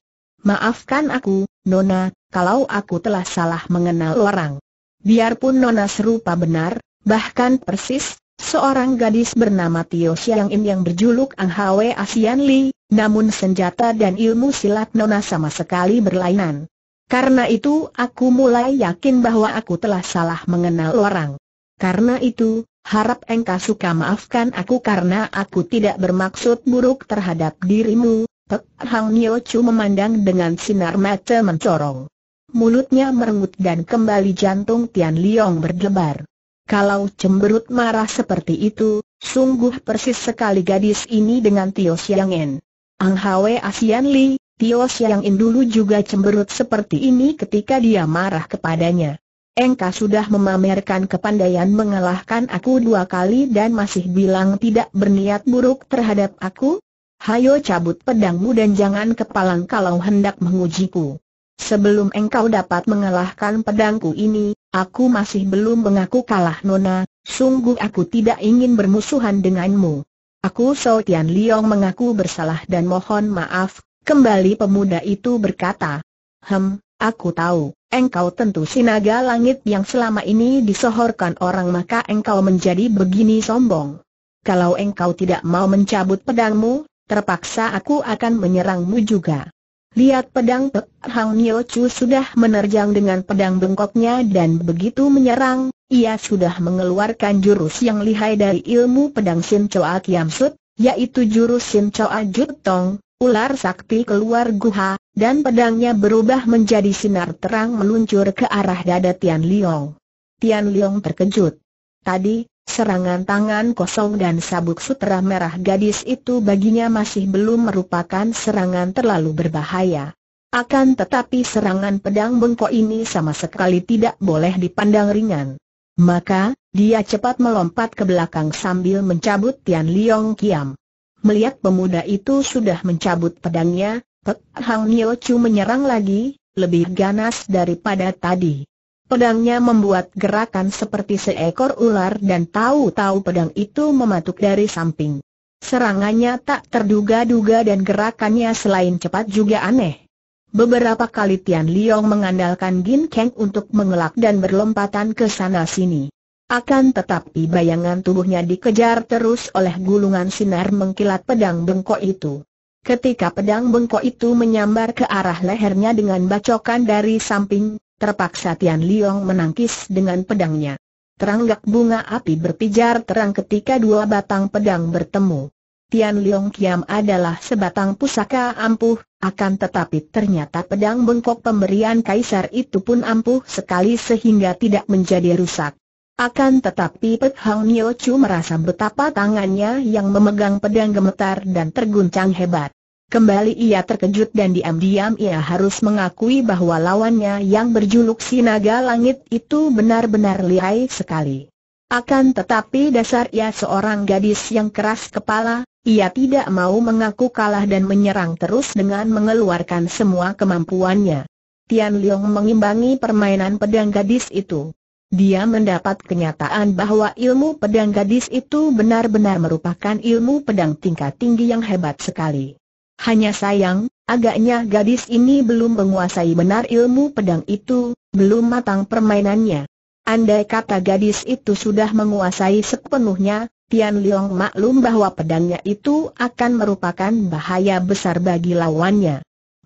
Maafkan aku, Nona, kalau aku telah salah mengenal orang. Biarpun Nona serupa benar, bahkan persis, seorang gadis bernama Tio Xiang im yang berjuluk Ang Hwe Asian Li, namun senjata dan ilmu silat Nona sama sekali berlainan. Karena itu aku mulai yakin bahwa aku telah salah mengenal orang. Karena itu, harap engkau suka maafkan aku karena aku tidak bermaksud buruk terhadap dirimu, Tek Hang Nyo Chu memandang dengan sinar mata mencorong mulutnya merengut dan kembali jantung Tian Liong berdebar. Kalau cemberut marah seperti itu, sungguh persis sekali gadis ini dengan Tio Siang En. Ang Hwe Asian Li, Tio Siang In dulu juga cemberut seperti ini ketika dia marah kepadanya. Engka sudah memamerkan kepandaian mengalahkan aku dua kali dan masih bilang tidak berniat buruk terhadap aku? Hayo cabut pedangmu dan jangan kepalang kalau hendak mengujiku. Sebelum engkau dapat mengalahkan pedangku ini, aku masih belum mengaku kalah Nona, sungguh aku tidak ingin bermusuhan denganmu. Aku Sao Tian Liong mengaku bersalah dan mohon maaf, kembali pemuda itu berkata. Hem, aku tahu, engkau tentu sinaga langit yang selama ini disohorkan orang maka engkau menjadi begini sombong. Kalau engkau tidak mau mencabut pedangmu, terpaksa aku akan menyerangmu juga. Lihat pedang Pek Hang Nyo Chu sudah menerjang dengan pedang bengkoknya dan begitu menyerang, ia sudah mengeluarkan jurus yang lihai dari ilmu pedang Sin Choa Kiam Sut, yaitu jurus Sin Choa Jut Tong, ular sakti keluar guha, dan pedangnya berubah menjadi sinar terang meluncur ke arah dada Tian Liong. Tian Liong terkejut. Tadi, Serangan tangan kosong dan sabuk sutera merah gadis itu baginya masih belum merupakan serangan terlalu berbahaya. Akan tetapi serangan pedang bengkok ini sama sekali tidak boleh dipandang ringan. Maka, dia cepat melompat ke belakang sambil mencabut Tian Liong Kiam. Melihat pemuda itu sudah mencabut pedangnya, Pek Hang Nio Chu menyerang lagi, lebih ganas daripada tadi. Pedangnya membuat gerakan seperti seekor ular dan tahu-tahu pedang itu mematuk dari samping. Serangannya tak terduga-duga dan gerakannya selain cepat juga aneh. Beberapa kali Tian Liong mengandalkan Gin Kang untuk mengelak dan berlompatan ke sana-sini. Akan tetapi bayangan tubuhnya dikejar terus oleh gulungan sinar mengkilat pedang bengkok itu. Ketika pedang bengkok itu menyambar ke arah lehernya dengan bacokan dari samping, Terpaksa Tian Liong menangkis dengan pedangnya. Teranggak bunga api berpijar terang ketika dua batang pedang bertemu. Tian Liong Kiam adalah sebatang pusaka ampuh, akan tetapi ternyata pedang bengkok pemberian kaisar itu pun ampuh sekali sehingga tidak menjadi rusak. Akan tetapi Pek Hang Nio Chu merasa betapa tangannya yang memegang pedang gemetar dan terguncang hebat. Kembali ia terkejut dan diam-diam ia harus mengakui bahwa lawannya yang berjuluk Sinaga langit itu benar-benar lihai sekali. Akan tetapi dasar ia seorang gadis yang keras kepala, ia tidak mau mengaku kalah dan menyerang terus dengan mengeluarkan semua kemampuannya. Tian Liang mengimbangi permainan pedang gadis itu. Dia mendapat kenyataan bahwa ilmu pedang gadis itu benar-benar merupakan ilmu pedang tingkat tinggi yang hebat sekali. Hanya sayang, agaknya gadis ini belum menguasai benar ilmu pedang itu, belum matang permainannya. Andai kata gadis itu sudah menguasai sepenuhnya, Tian Liang maklum bahwa pedangnya itu akan merupakan bahaya besar bagi lawannya.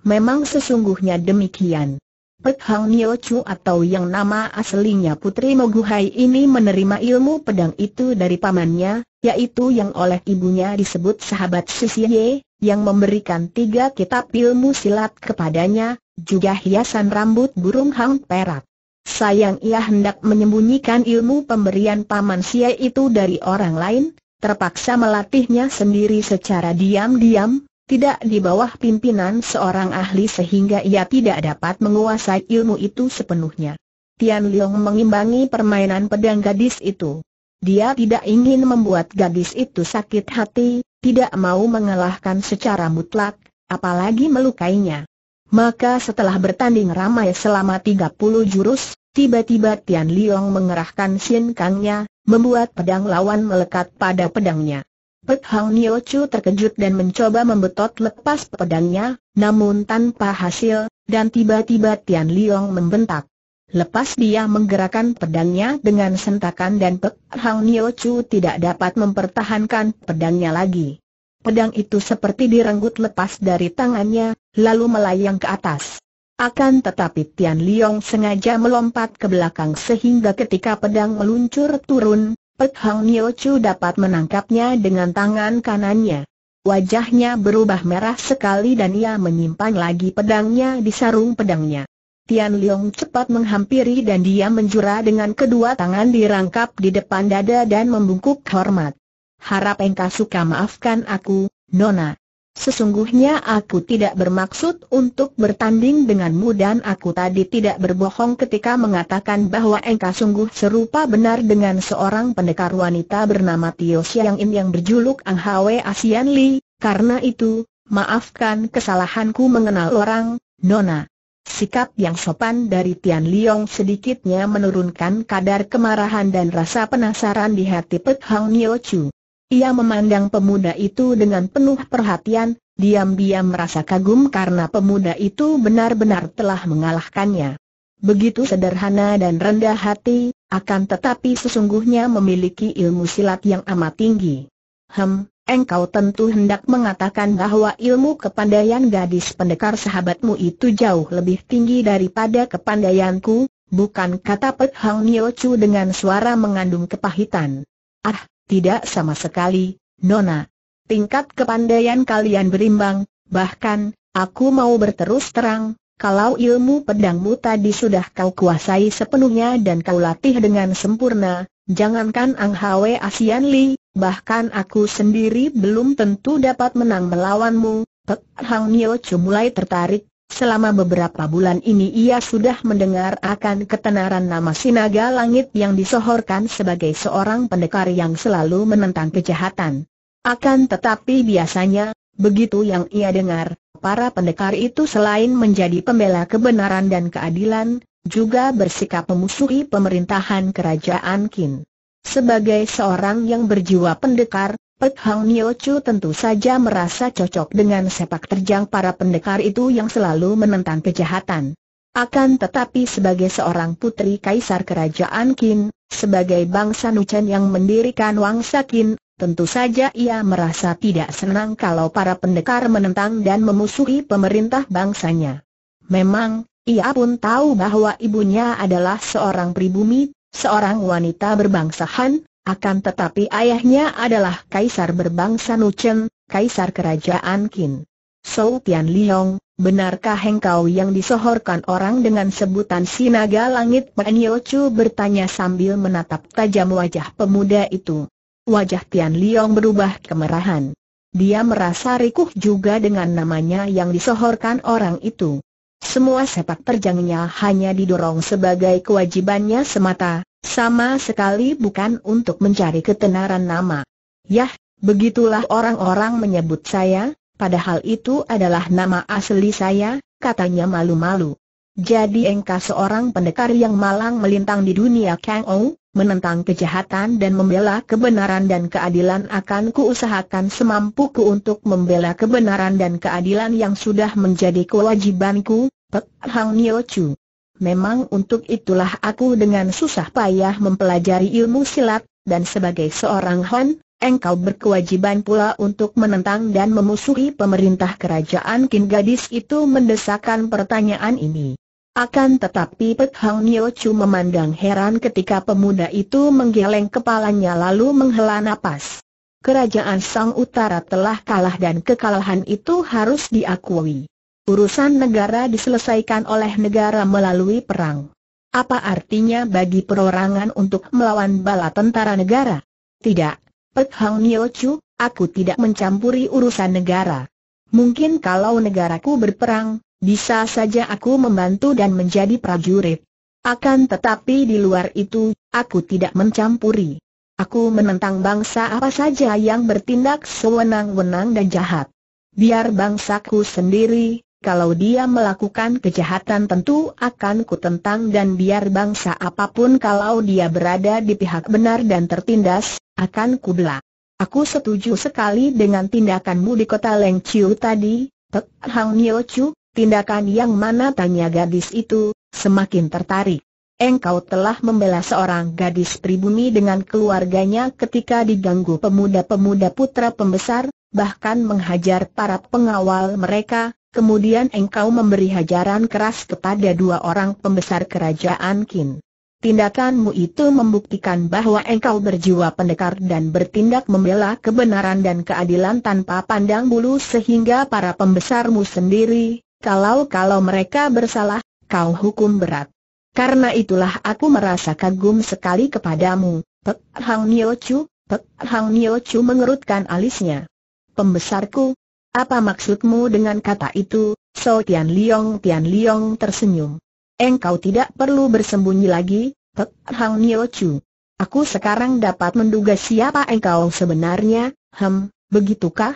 Memang sesungguhnya demikian. Pek Hang Nio Chu atau yang nama aslinya Putri Moguhai ini menerima ilmu pedang itu dari pamannya, yaitu yang oleh ibunya disebut sahabat Susie Ye, yang memberikan tiga kitab ilmu silat kepadanya, juga hiasan rambut burung hang perak. Sayang ia hendak menyembunyikan ilmu pemberian Paman Sia itu dari orang lain, terpaksa melatihnya sendiri secara diam-diam, tidak di bawah pimpinan seorang ahli sehingga ia tidak dapat menguasai ilmu itu sepenuhnya. Tian Liang mengimbangi permainan pedang gadis itu. Dia tidak ingin membuat gadis itu sakit hati, tidak mau mengalahkan secara mutlak, apalagi melukainya. Maka setelah bertanding ramai selama 30 jurus, tiba-tiba Tian Liong mengerahkan Xin Kangnya, membuat pedang lawan melekat pada pedangnya. Pek Hang Nio Chu terkejut dan mencoba membetot lepas pedangnya, namun tanpa hasil, dan tiba-tiba Tian Liong membentak. Lepas dia menggerakkan pedangnya dengan sentakan dan Pek Hang Nio Chu tidak dapat mempertahankan pedangnya lagi. Pedang itu seperti direnggut lepas dari tangannya, lalu melayang ke atas. Akan tetapi Tian Liong sengaja melompat ke belakang sehingga ketika pedang meluncur turun, Pek Hang Nio Chu dapat menangkapnya dengan tangan kanannya. Wajahnya berubah merah sekali dan ia menyimpan lagi pedangnya di sarung pedangnya. Tian Leong cepat menghampiri dan dia menjura dengan kedua tangan dirangkap di depan dada dan membungkuk hormat. Harap engkau suka maafkan aku, Nona. Sesungguhnya aku tidak bermaksud untuk bertanding denganmu dan aku tadi tidak berbohong ketika mengatakan bahwa engkau sungguh serupa benar dengan seorang pendekar wanita bernama Tio Xiang In yang berjuluk Ang Hwe Asian Li, karena itu, maafkan kesalahanku mengenal orang, Nona. Sikap yang sopan dari Tian Liong sedikitnya menurunkan kadar kemarahan dan rasa penasaran di hati Pek Hang Nio Chu. Ia memandang pemuda itu dengan penuh perhatian, diam-diam merasa kagum karena pemuda itu benar-benar telah mengalahkannya. Begitu sederhana dan rendah hati, akan tetapi sesungguhnya memiliki ilmu silat yang amat tinggi. Hem, engkau tentu hendak mengatakan bahwa ilmu kepandaian gadis pendekar sahabatmu itu jauh lebih tinggi daripada kepandaianku, bukan kata Pek Hang Nio Chu dengan suara mengandung kepahitan. Ah, tidak sama sekali, Nona. Tingkat kepandaian kalian berimbang, bahkan, aku mau berterus terang, kalau ilmu pedangmu tadi sudah kau kuasai sepenuhnya dan kau latih dengan sempurna, jangankan Ang Hwe Asian Li, bahkan aku sendiri belum tentu dapat menang melawanmu. Pek Hang Nio Chu mulai tertarik, selama beberapa bulan ini ia sudah mendengar akan ketenaran nama Sinaga Langit yang disohorkan sebagai seorang pendekar yang selalu menentang kejahatan. Akan tetapi biasanya, begitu yang ia dengar, para pendekar itu selain menjadi pembela kebenaran dan keadilan, juga bersikap memusuhi pemerintahan kerajaan Qin. Sebagai seorang yang berjiwa pendekar, Pek Hang Nio Chu tentu saja merasa cocok dengan sepak terjang para pendekar itu yang selalu menentang kejahatan. Akan tetapi sebagai seorang putri kaisar kerajaan Qin, sebagai bangsa Nuchen yang mendirikan Wangsa Qin, tentu saja ia merasa tidak senang kalau para pendekar menentang dan memusuhi pemerintah bangsanya. Memang, ia pun tahu bahwa ibunya adalah seorang pribumi, seorang wanita berbangsa Han, akan tetapi ayahnya adalah kaisar berbangsa Nuchen, kaisar kerajaan Qin. Sou Tian Liong, benarkah engkau yang disohorkan orang dengan sebutan Sinaga Langit Penyo Chu bertanya sambil menatap tajam wajah pemuda itu. Wajah Tian Liong berubah kemerahan. Dia merasa rikuh juga dengan namanya yang disohorkan orang itu. Semua sepak terjangnya hanya didorong sebagai kewajibannya semata, sama sekali bukan untuk mencari ketenaran nama. Yah, begitulah orang-orang menyebut saya, padahal itu adalah nama asli saya, katanya malu-malu. Jadi engkau seorang pendekar yang malang melintang di dunia Kang Ou, menentang kejahatan dan membela kebenaran dan keadilan akan kuusahakan semampuku untuk membela kebenaran dan keadilan yang sudah menjadi kewajibanku, Pek Hang Nyo Chu. Memang untuk itulah aku dengan susah payah mempelajari ilmu silat, dan sebagai seorang Hon, engkau berkewajiban pula untuk menentang dan memusuhi pemerintah kerajaan Kin Gadis itu mendesakkan pertanyaan ini. Akan tetapi Pek Hang Nyo Chu memandang heran ketika pemuda itu menggeleng kepalanya lalu menghela napas. Kerajaan Sang Utara telah kalah dan kekalahan itu harus diakui. Urusan negara diselesaikan oleh negara melalui perang. Apa artinya bagi perorangan untuk melawan bala tentara negara? Tidak, Pek Hang Nyo Chu, aku tidak mencampuri urusan negara. Mungkin kalau negaraku berperang, bisa saja aku membantu dan menjadi prajurit. Akan tetapi di luar itu, aku tidak mencampuri. Aku menentang bangsa apa saja yang bertindak sewenang-wenang dan jahat. Biar bangsaku sendiri, kalau dia melakukan kejahatan tentu akan kutentang dan biar bangsa apapun kalau dia berada di pihak benar dan tertindas, akan kubela. Aku setuju sekali dengan tindakanmu di kota Leng Chiu tadi, Tek Hang Nyo Chu, tindakan yang mana tanya gadis itu, semakin tertarik. Engkau telah membela seorang gadis pribumi dengan keluarganya ketika diganggu pemuda-pemuda putra pembesar, bahkan menghajar para pengawal mereka, Kemudian engkau memberi hajaran keras kepada dua orang pembesar kerajaan Qin. Tindakanmu itu membuktikan bahwa engkau berjiwa pendekar dan bertindak membela kebenaran dan keadilan tanpa pandang bulu sehingga para pembesarmu sendiri, kalau-kalau mereka bersalah, kau hukum berat. Karena itulah aku merasa kagum sekali kepadamu, Pek Hang Nio Chu, Pek Hang Nio Chu mengerutkan alisnya. Pembesarku, apa maksudmu dengan kata itu, So Tian Liong? Tian Liong tersenyum. Engkau tidak perlu bersembunyi lagi, Pek Hang Nio Chu. Aku sekarang dapat menduga siapa engkau sebenarnya, hem, begitukah?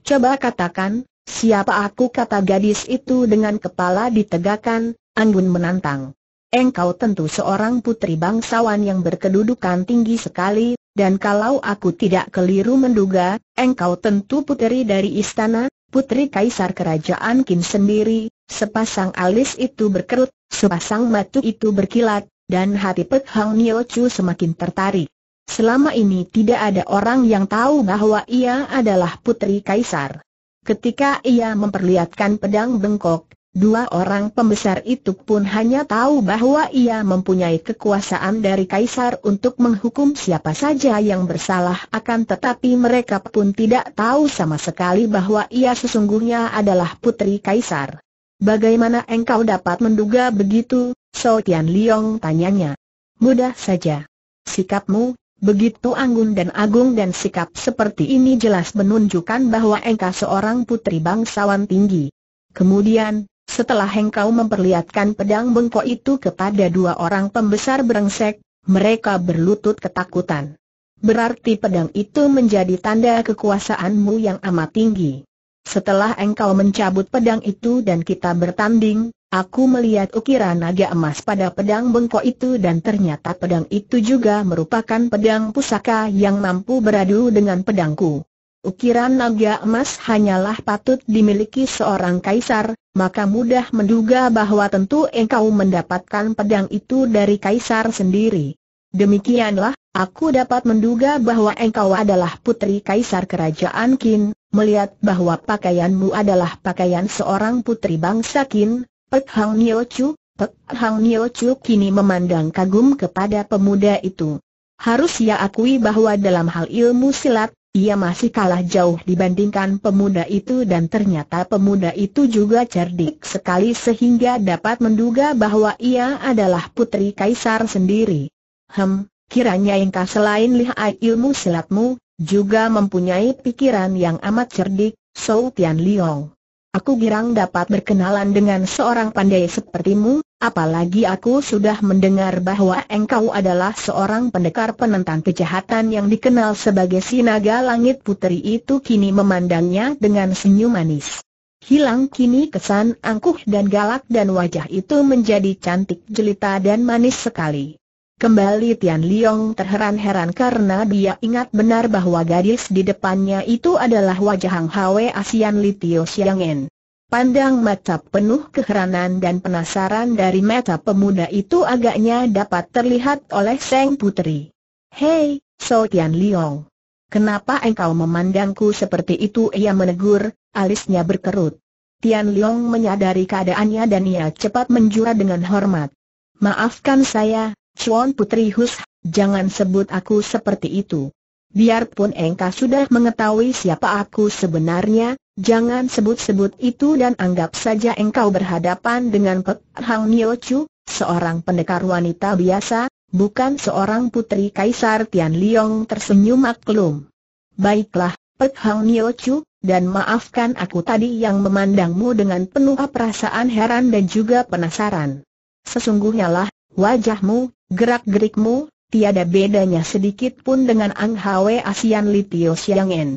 Coba katakan, siapa aku kata gadis itu dengan kepala ditegakkan, Anggun menantang. Engkau tentu seorang putri bangsawan yang berkedudukan tinggi sekali, dan kalau aku tidak keliru menduga, engkau tentu putri dari istana, putri kaisar kerajaan Kim sendiri, sepasang alis itu berkerut, sepasang mata itu berkilat, dan hati Pek Hang Nio Chu semakin tertarik. Selama ini tidak ada orang yang tahu bahwa ia adalah putri kaisar. Ketika ia memperlihatkan pedang bengkok, Dua orang pembesar itu pun hanya tahu bahwa ia mempunyai kekuasaan dari kaisar untuk menghukum siapa saja yang bersalah akan tetapi mereka pun tidak tahu sama sekali bahwa ia sesungguhnya adalah putri kaisar. Bagaimana engkau dapat menduga begitu? So Tian Liong tanyanya. Mudah saja. Sikapmu, begitu anggun dan agung dan sikap seperti ini jelas menunjukkan bahwa engkau seorang putri bangsawan tinggi. Kemudian, setelah hengkau memperlihatkan pedang bengkok itu kepada dua orang pembesar berengsek, mereka berlutut ketakutan. Berarti pedang itu menjadi tanda kekuasaanmu yang amat tinggi. Setelah engkau mencabut pedang itu dan kita bertanding, aku melihat ukiran naga emas pada pedang bengkok itu dan ternyata pedang itu juga merupakan pedang pusaka yang mampu beradu dengan pedangku. Ukiran naga emas hanyalah patut dimiliki seorang kaisar, maka mudah menduga bahwa tentu engkau mendapatkan pedang itu dari kaisar sendiri. Demikianlah, aku dapat menduga bahwa engkau adalah putri kaisar kerajaan Qin, melihat bahwa pakaianmu adalah pakaian seorang putri bangsa Qin, Pek Hang Nio Chu, Pek Hang Nio Chu kini memandang kagum kepada pemuda itu. Harus ia akui bahwa dalam hal ilmu silat, ia masih kalah jauh dibandingkan pemuda itu dan ternyata pemuda itu juga cerdik sekali sehingga dapat menduga bahwa ia adalah putri kaisar sendiri. Hem, kiranya engkau selain lihai ilmu silatmu, juga mempunyai pikiran yang amat cerdik, Sou Tian Liong. Aku girang dapat berkenalan dengan seorang pandai sepertimu, apalagi aku sudah mendengar bahwa engkau adalah seorang pendekar penentang kejahatan yang dikenal sebagai Sinaga Langit Putri itu kini memandangnya dengan senyum manis. Hilang kini kesan angkuh dan galak dan wajah itu menjadi cantik jelita dan manis sekali. Kembali Tian Liong terheran-heran karena dia ingat benar bahwa gadis di depannya itu adalah wajah Hang Hwe Asian Li Tio Xiangen. Pandang mata penuh keheranan dan penasaran dari mata pemuda itu agaknya dapat terlihat oleh Seng Putri. Hei, So Tian Liong. Kenapa engkau memandangku seperti itu? Ia menegur, alisnya berkerut. Tian Liong menyadari keadaannya dan ia cepat menjura dengan hormat. Maafkan saya, Cuan Putri Hus, jangan sebut aku seperti itu. Biarpun engkau sudah mengetahui siapa aku sebenarnya, jangan sebut-sebut itu dan anggap saja engkau berhadapan dengan Pek Hang Nio Chu, seorang pendekar wanita biasa, bukan seorang putri Kaisar Tian Liong tersenyum maklum. Baiklah, Pek Hang Nio Chu, dan maafkan aku tadi yang memandangmu dengan penuh perasaan heran dan juga penasaran. Sesungguhnya lah, wajahmu, Gerak-gerikmu, tiada bedanya sedikit pun dengan Ang Hwe Asian Li Tio Siang En.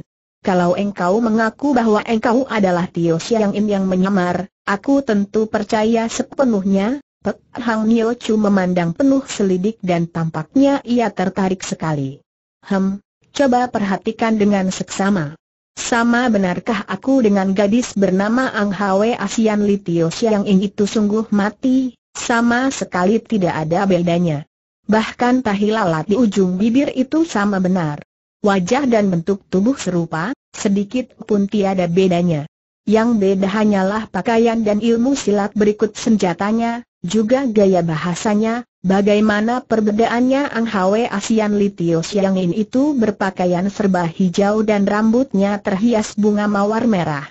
Kalau engkau mengaku bahwa engkau adalah Tio Siang In yang menyamar, aku tentu percaya sepenuhnya, Pek Hang Nio Chu memandang penuh selidik dan tampaknya ia tertarik sekali. Hem, coba perhatikan dengan seksama. Sama benarkah aku dengan gadis bernama Ang Hwe Asian Li Tio Siang In itu sungguh mati, sama sekali tidak ada bedanya. Bahkan tahi lalat di ujung bibir itu sama benar. Wajah dan bentuk tubuh serupa, sedikit pun tiada bedanya. Yang beda hanyalah pakaian dan ilmu silat berikut senjatanya, juga gaya bahasanya, bagaimana perbedaannya Ang Hwe Asian Litio Siang itu berpakaian serba hijau dan rambutnya terhias bunga mawar merah.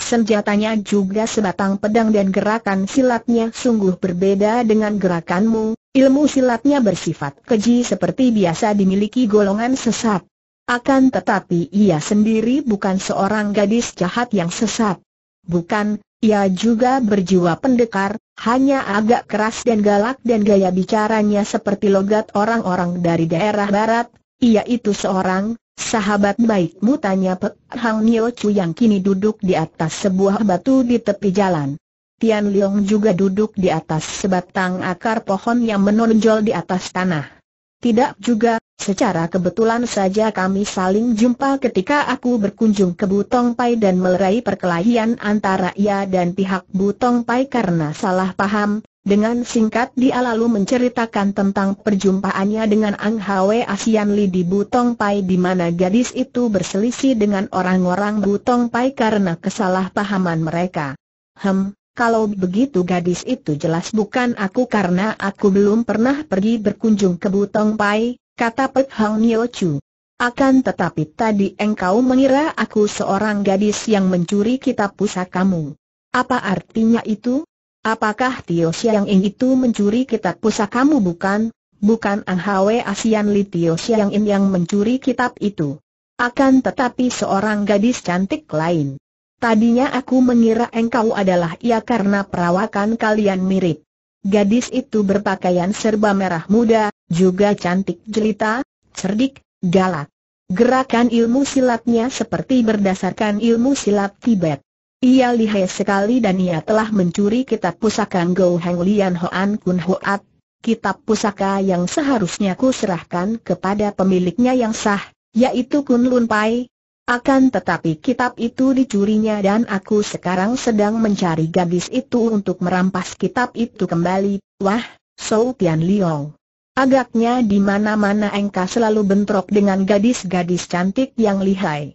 Senjatanya juga sebatang pedang dan gerakan silatnya sungguh berbeda dengan gerakanmu, ilmu silatnya bersifat keji seperti biasa dimiliki golongan sesat. Akan tetapi ia sendiri bukan seorang gadis jahat yang sesat. Bukan, ia juga berjiwa pendekar, hanya agak keras dan galak dan gaya bicaranya seperti logat orang-orang dari daerah barat, ia itu seorang Sahabat baikmu tanya Pek Hang Nio Chu yang kini duduk di atas sebuah batu di tepi jalan. Tian Liang juga duduk di atas sebatang akar pohon yang menonjol di atas tanah. Tidak juga, secara kebetulan saja kami saling jumpa ketika aku berkunjung ke Butong Pai dan melerai perkelahian antara ia dan pihak Butong Pai karena salah paham, dengan singkat dia lalu menceritakan tentang perjumpaannya dengan Ang Hwe Asian Li di Butong Pai di mana gadis itu berselisih dengan orang-orang Butong Pai karena kesalahpahaman mereka. Hem, kalau begitu gadis itu jelas bukan aku karena aku belum pernah pergi berkunjung ke Butong Pai, kata Pek Hang Nio Chu. Akan tetapi tadi engkau mengira aku seorang gadis yang mencuri kitab pusakamu. Apa artinya itu? Apakah Tio Siang In itu mencuri kitab pusakamu bukan? Bukan Ang Hwe Asian Li Tio Siang In yang mencuri kitab itu. Akan tetapi seorang gadis cantik lain. Tadinya aku mengira engkau adalah ia karena perawakan kalian mirip. Gadis itu berpakaian serba merah muda, juga cantik jelita, cerdik, galak. Gerakan ilmu silatnya seperti berdasarkan ilmu silat Tibet. Ia lihai sekali dan ia telah mencuri kitab pusaka Go Hang Lian Hoan Kun Hoat, kitab pusaka yang seharusnya ku serahkan kepada pemiliknya yang sah, yaitu Kun Lun Pai. Akan tetapi kitab itu dicurinya dan aku sekarang sedang mencari gadis itu untuk merampas kitab itu kembali. Wah, Sou Tian Liong. Agaknya di mana-mana engkau selalu bentrok dengan gadis-gadis cantik yang lihai.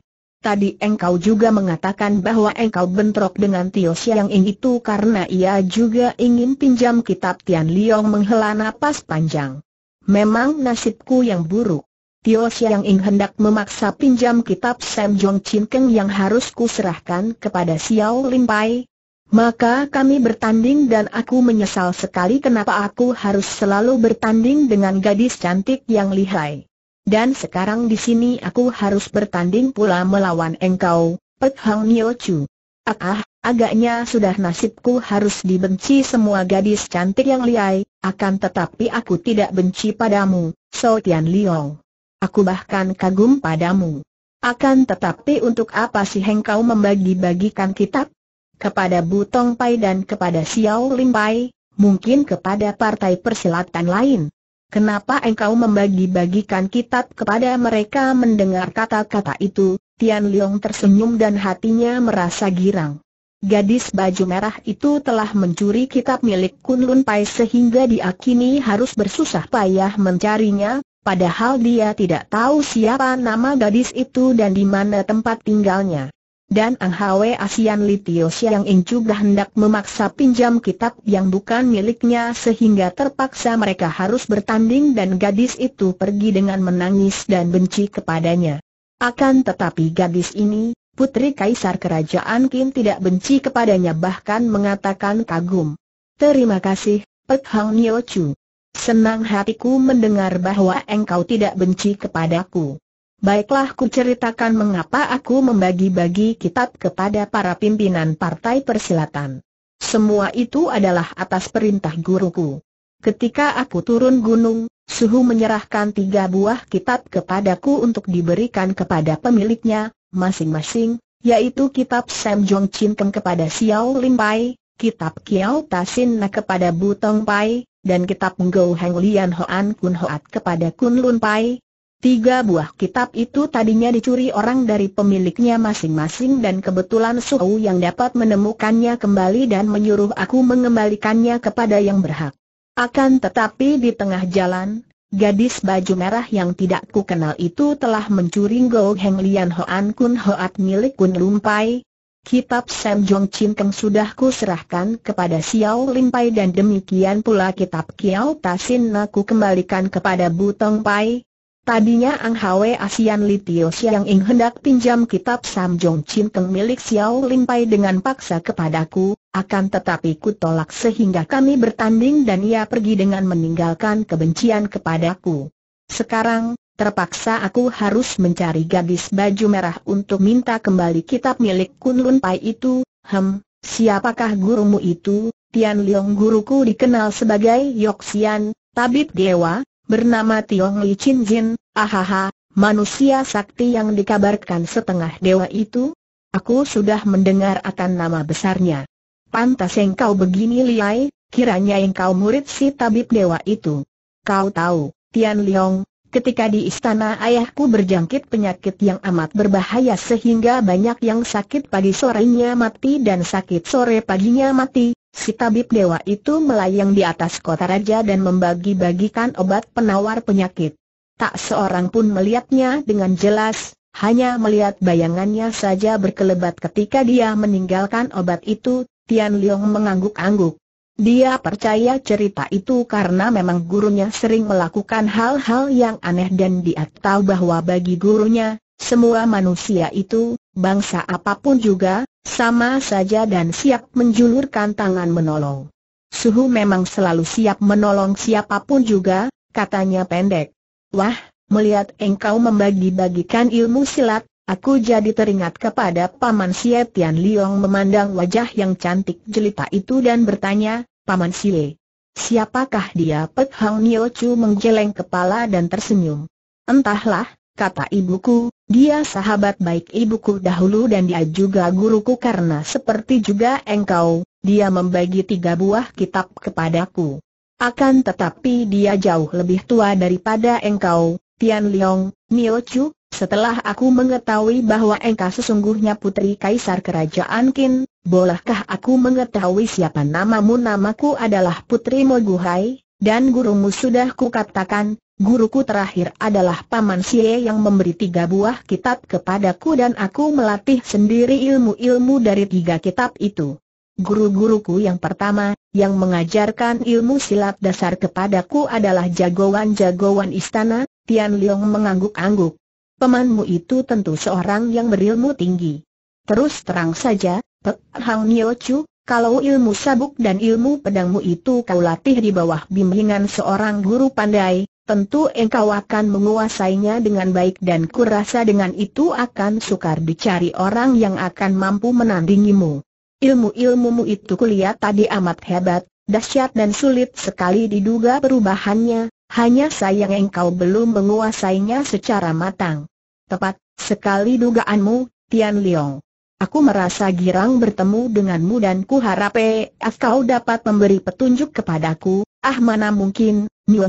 Tadi engkau juga mengatakan bahwa engkau bentrok dengan Tio Siang Ing itu karena ia juga ingin pinjam kitab Tian Liong menghela napas panjang. Memang nasibku yang buruk. Tio Siang Ing hendak memaksa pinjam kitab Sam Jong Chin Keng yang harus kuserahkan kepada Xiao Lim Pai. Maka kami bertanding dan aku menyesal sekali kenapa aku harus selalu bertanding dengan gadis cantik yang lihai. Dan sekarang di sini aku harus bertanding pula melawan engkau, Pek Hang Nio Chu. Ah, ah, agaknya sudah nasibku harus dibenci semua gadis cantik yang liai, akan tetapi aku tidak benci padamu, So Tian Liong. Aku bahkan kagum padamu. Akan tetapi untuk apa sih engkau membagi-bagikan kitab? Kepada Butong Pai dan kepada Xiao Lim Pai, mungkin kepada partai persilatan lain. Kenapa engkau membagi-bagikan kitab kepada mereka mendengar kata-kata itu? Tian Liang tersenyum dan hatinya merasa girang. Gadis baju merah itu telah mencuri kitab milik Kun Lun Pai sehingga dia kini harus bersusah payah mencarinya, padahal dia tidak tahu siapa nama gadis itu dan di mana tempat tinggalnya. Dan Ang Hwe Asian Litio Siang Ing juga hendak memaksa pinjam kitab yang bukan miliknya sehingga terpaksa mereka harus bertanding dan gadis itu pergi dengan menangis dan benci kepadanya. Akan tetapi gadis ini, putri kaisar kerajaan Qin tidak benci kepadanya bahkan mengatakan kagum. Terima kasih, Pek Hang Nyo Chu. Senang hatiku mendengar bahwa engkau tidak benci kepadaku. Baiklah ku ceritakan mengapa aku membagi-bagi kitab kepada para pimpinan partai persilatan. Semua itu adalah atas perintah guruku. Ketika aku turun gunung, Suhu menyerahkan tiga buah kitab kepadaku untuk diberikan kepada pemiliknya, masing-masing, yaitu kitab Sam Jong Chin Keng kepada Xiao Lim Pai, kitab Kiao Sin Na kepada Butong Pai, dan kitab Ngo Heng Lian Hoan Kun Hoat kepada Kun Lun Pai, Tiga buah kitab itu tadinya dicuri orang dari pemiliknya masing-masing dan kebetulan Suhu yang dapat menemukannya kembali dan menyuruh aku mengembalikannya kepada yang berhak. Akan tetapi di tengah jalan, Gadis baju merah yang tidak kukenal itu telah mencuri Go Heng Lian Hoan Kun Hoat milik Kun Lumpai. Kitab Sam Jong Chin Keng sudah ku serahkan kepada Xiao Pai dan demikian pula kitab Kiao Tasin aku kembalikan kepada Butong Pai. Tadinya Ang Hwe Asian Litio Siang Ing hendak pinjam kitab Sam Samjong Cinteng milik Xiao Limpai dengan paksa kepadaku, akan tetapi ku tolak sehingga kami bertanding dan ia pergi dengan meninggalkan kebencian kepadaku. Sekarang, terpaksa aku harus mencari gadis baju merah untuk minta kembali kitab milik Kunlun Pai itu, hem, siapakah gurumu itu? Tian Leong guruku dikenal sebagai Yoxian, tabib dewa, bernama Tiong Li Chin Jin, ahaha, manusia sakti yang dikabarkan setengah dewa itu? Aku sudah mendengar akan nama besarnya. Pantas engkau begini liai, kiranya engkau murid si tabib dewa itu. Kau tahu, Tian Liong, Ketika di istana ayahku berjangkit penyakit yang amat berbahaya sehingga banyak yang sakit pagi sorenya mati dan sakit sore paginya mati, si tabib dewa itu melayang di atas kota raja dan membagi-bagikan obat penawar penyakit. Tak seorang pun melihatnya dengan jelas, hanya melihat bayangannya saja berkelebat ketika dia meninggalkan obat itu, Tian Leong mengangguk-angguk. Dia percaya cerita itu karena memang gurunya sering melakukan hal-hal yang aneh dan dia tahu bahwa bagi gurunya, semua manusia itu, bangsa apapun juga, sama saja dan siap menjulurkan tangan menolong. Suhu memang selalu siap menolong siapapun juga, katanya pendek. Wah, melihat engkau membagi-bagikan ilmu silat, Aku jadi teringat kepada Paman Xie Tian Liong memandang wajah yang cantik jelita itu dan bertanya, Paman Xie, siapakah dia? Pek Hang Nio Chu menggeleng kepala dan tersenyum. Entahlah, kata ibuku, dia sahabat baik ibuku dahulu dan dia juga guruku karena seperti juga engkau, dia membagi tiga buah kitab kepadaku. Akan tetapi dia jauh lebih tua daripada engkau, Tian Liong, Nio Chu, setelah aku mengetahui bahwa engkau sesungguhnya putri kaisar kerajaan Qin, bolehkah aku mengetahui siapa namamu? Namaku adalah Putri Moguhai, dan gurumu sudah kukatakan, guruku terakhir adalah Paman Xie yang memberi tiga buah kitab kepadaku dan aku melatih sendiri ilmu-ilmu dari tiga kitab itu. Guru-guruku yang pertama, yang mengajarkan ilmu silat dasar kepadaku adalah jagoan-jagoan istana, Tian Liang mengangguk-angguk. Pemanmu itu tentu seorang yang berilmu tinggi. Terus terang saja, Pek Hao Nio Chu, kalau ilmu sabuk dan ilmu pedangmu itu kau latih di bawah bimbingan seorang guru pandai, tentu engkau akan menguasainya dengan baik dan kurasa dengan itu akan sukar dicari orang yang akan mampu menandingimu. Ilmu-ilmumu itu kulihat tadi amat hebat, dahsyat dan sulit sekali diduga perubahannya, hanya sayang engkau belum menguasainya secara matang. Tepat, sekali dugaanmu, Tian Liong. Aku merasa girang bertemu denganmu dan ku harap eh, ah, kau dapat memberi petunjuk kepadaku, ah mana mungkin, Niu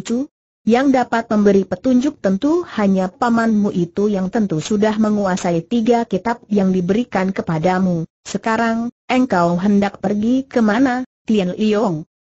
yang dapat memberi petunjuk tentu hanya pamanmu itu yang tentu sudah menguasai tiga kitab yang diberikan kepadamu. Sekarang, engkau hendak pergi kemana, Tian Liong?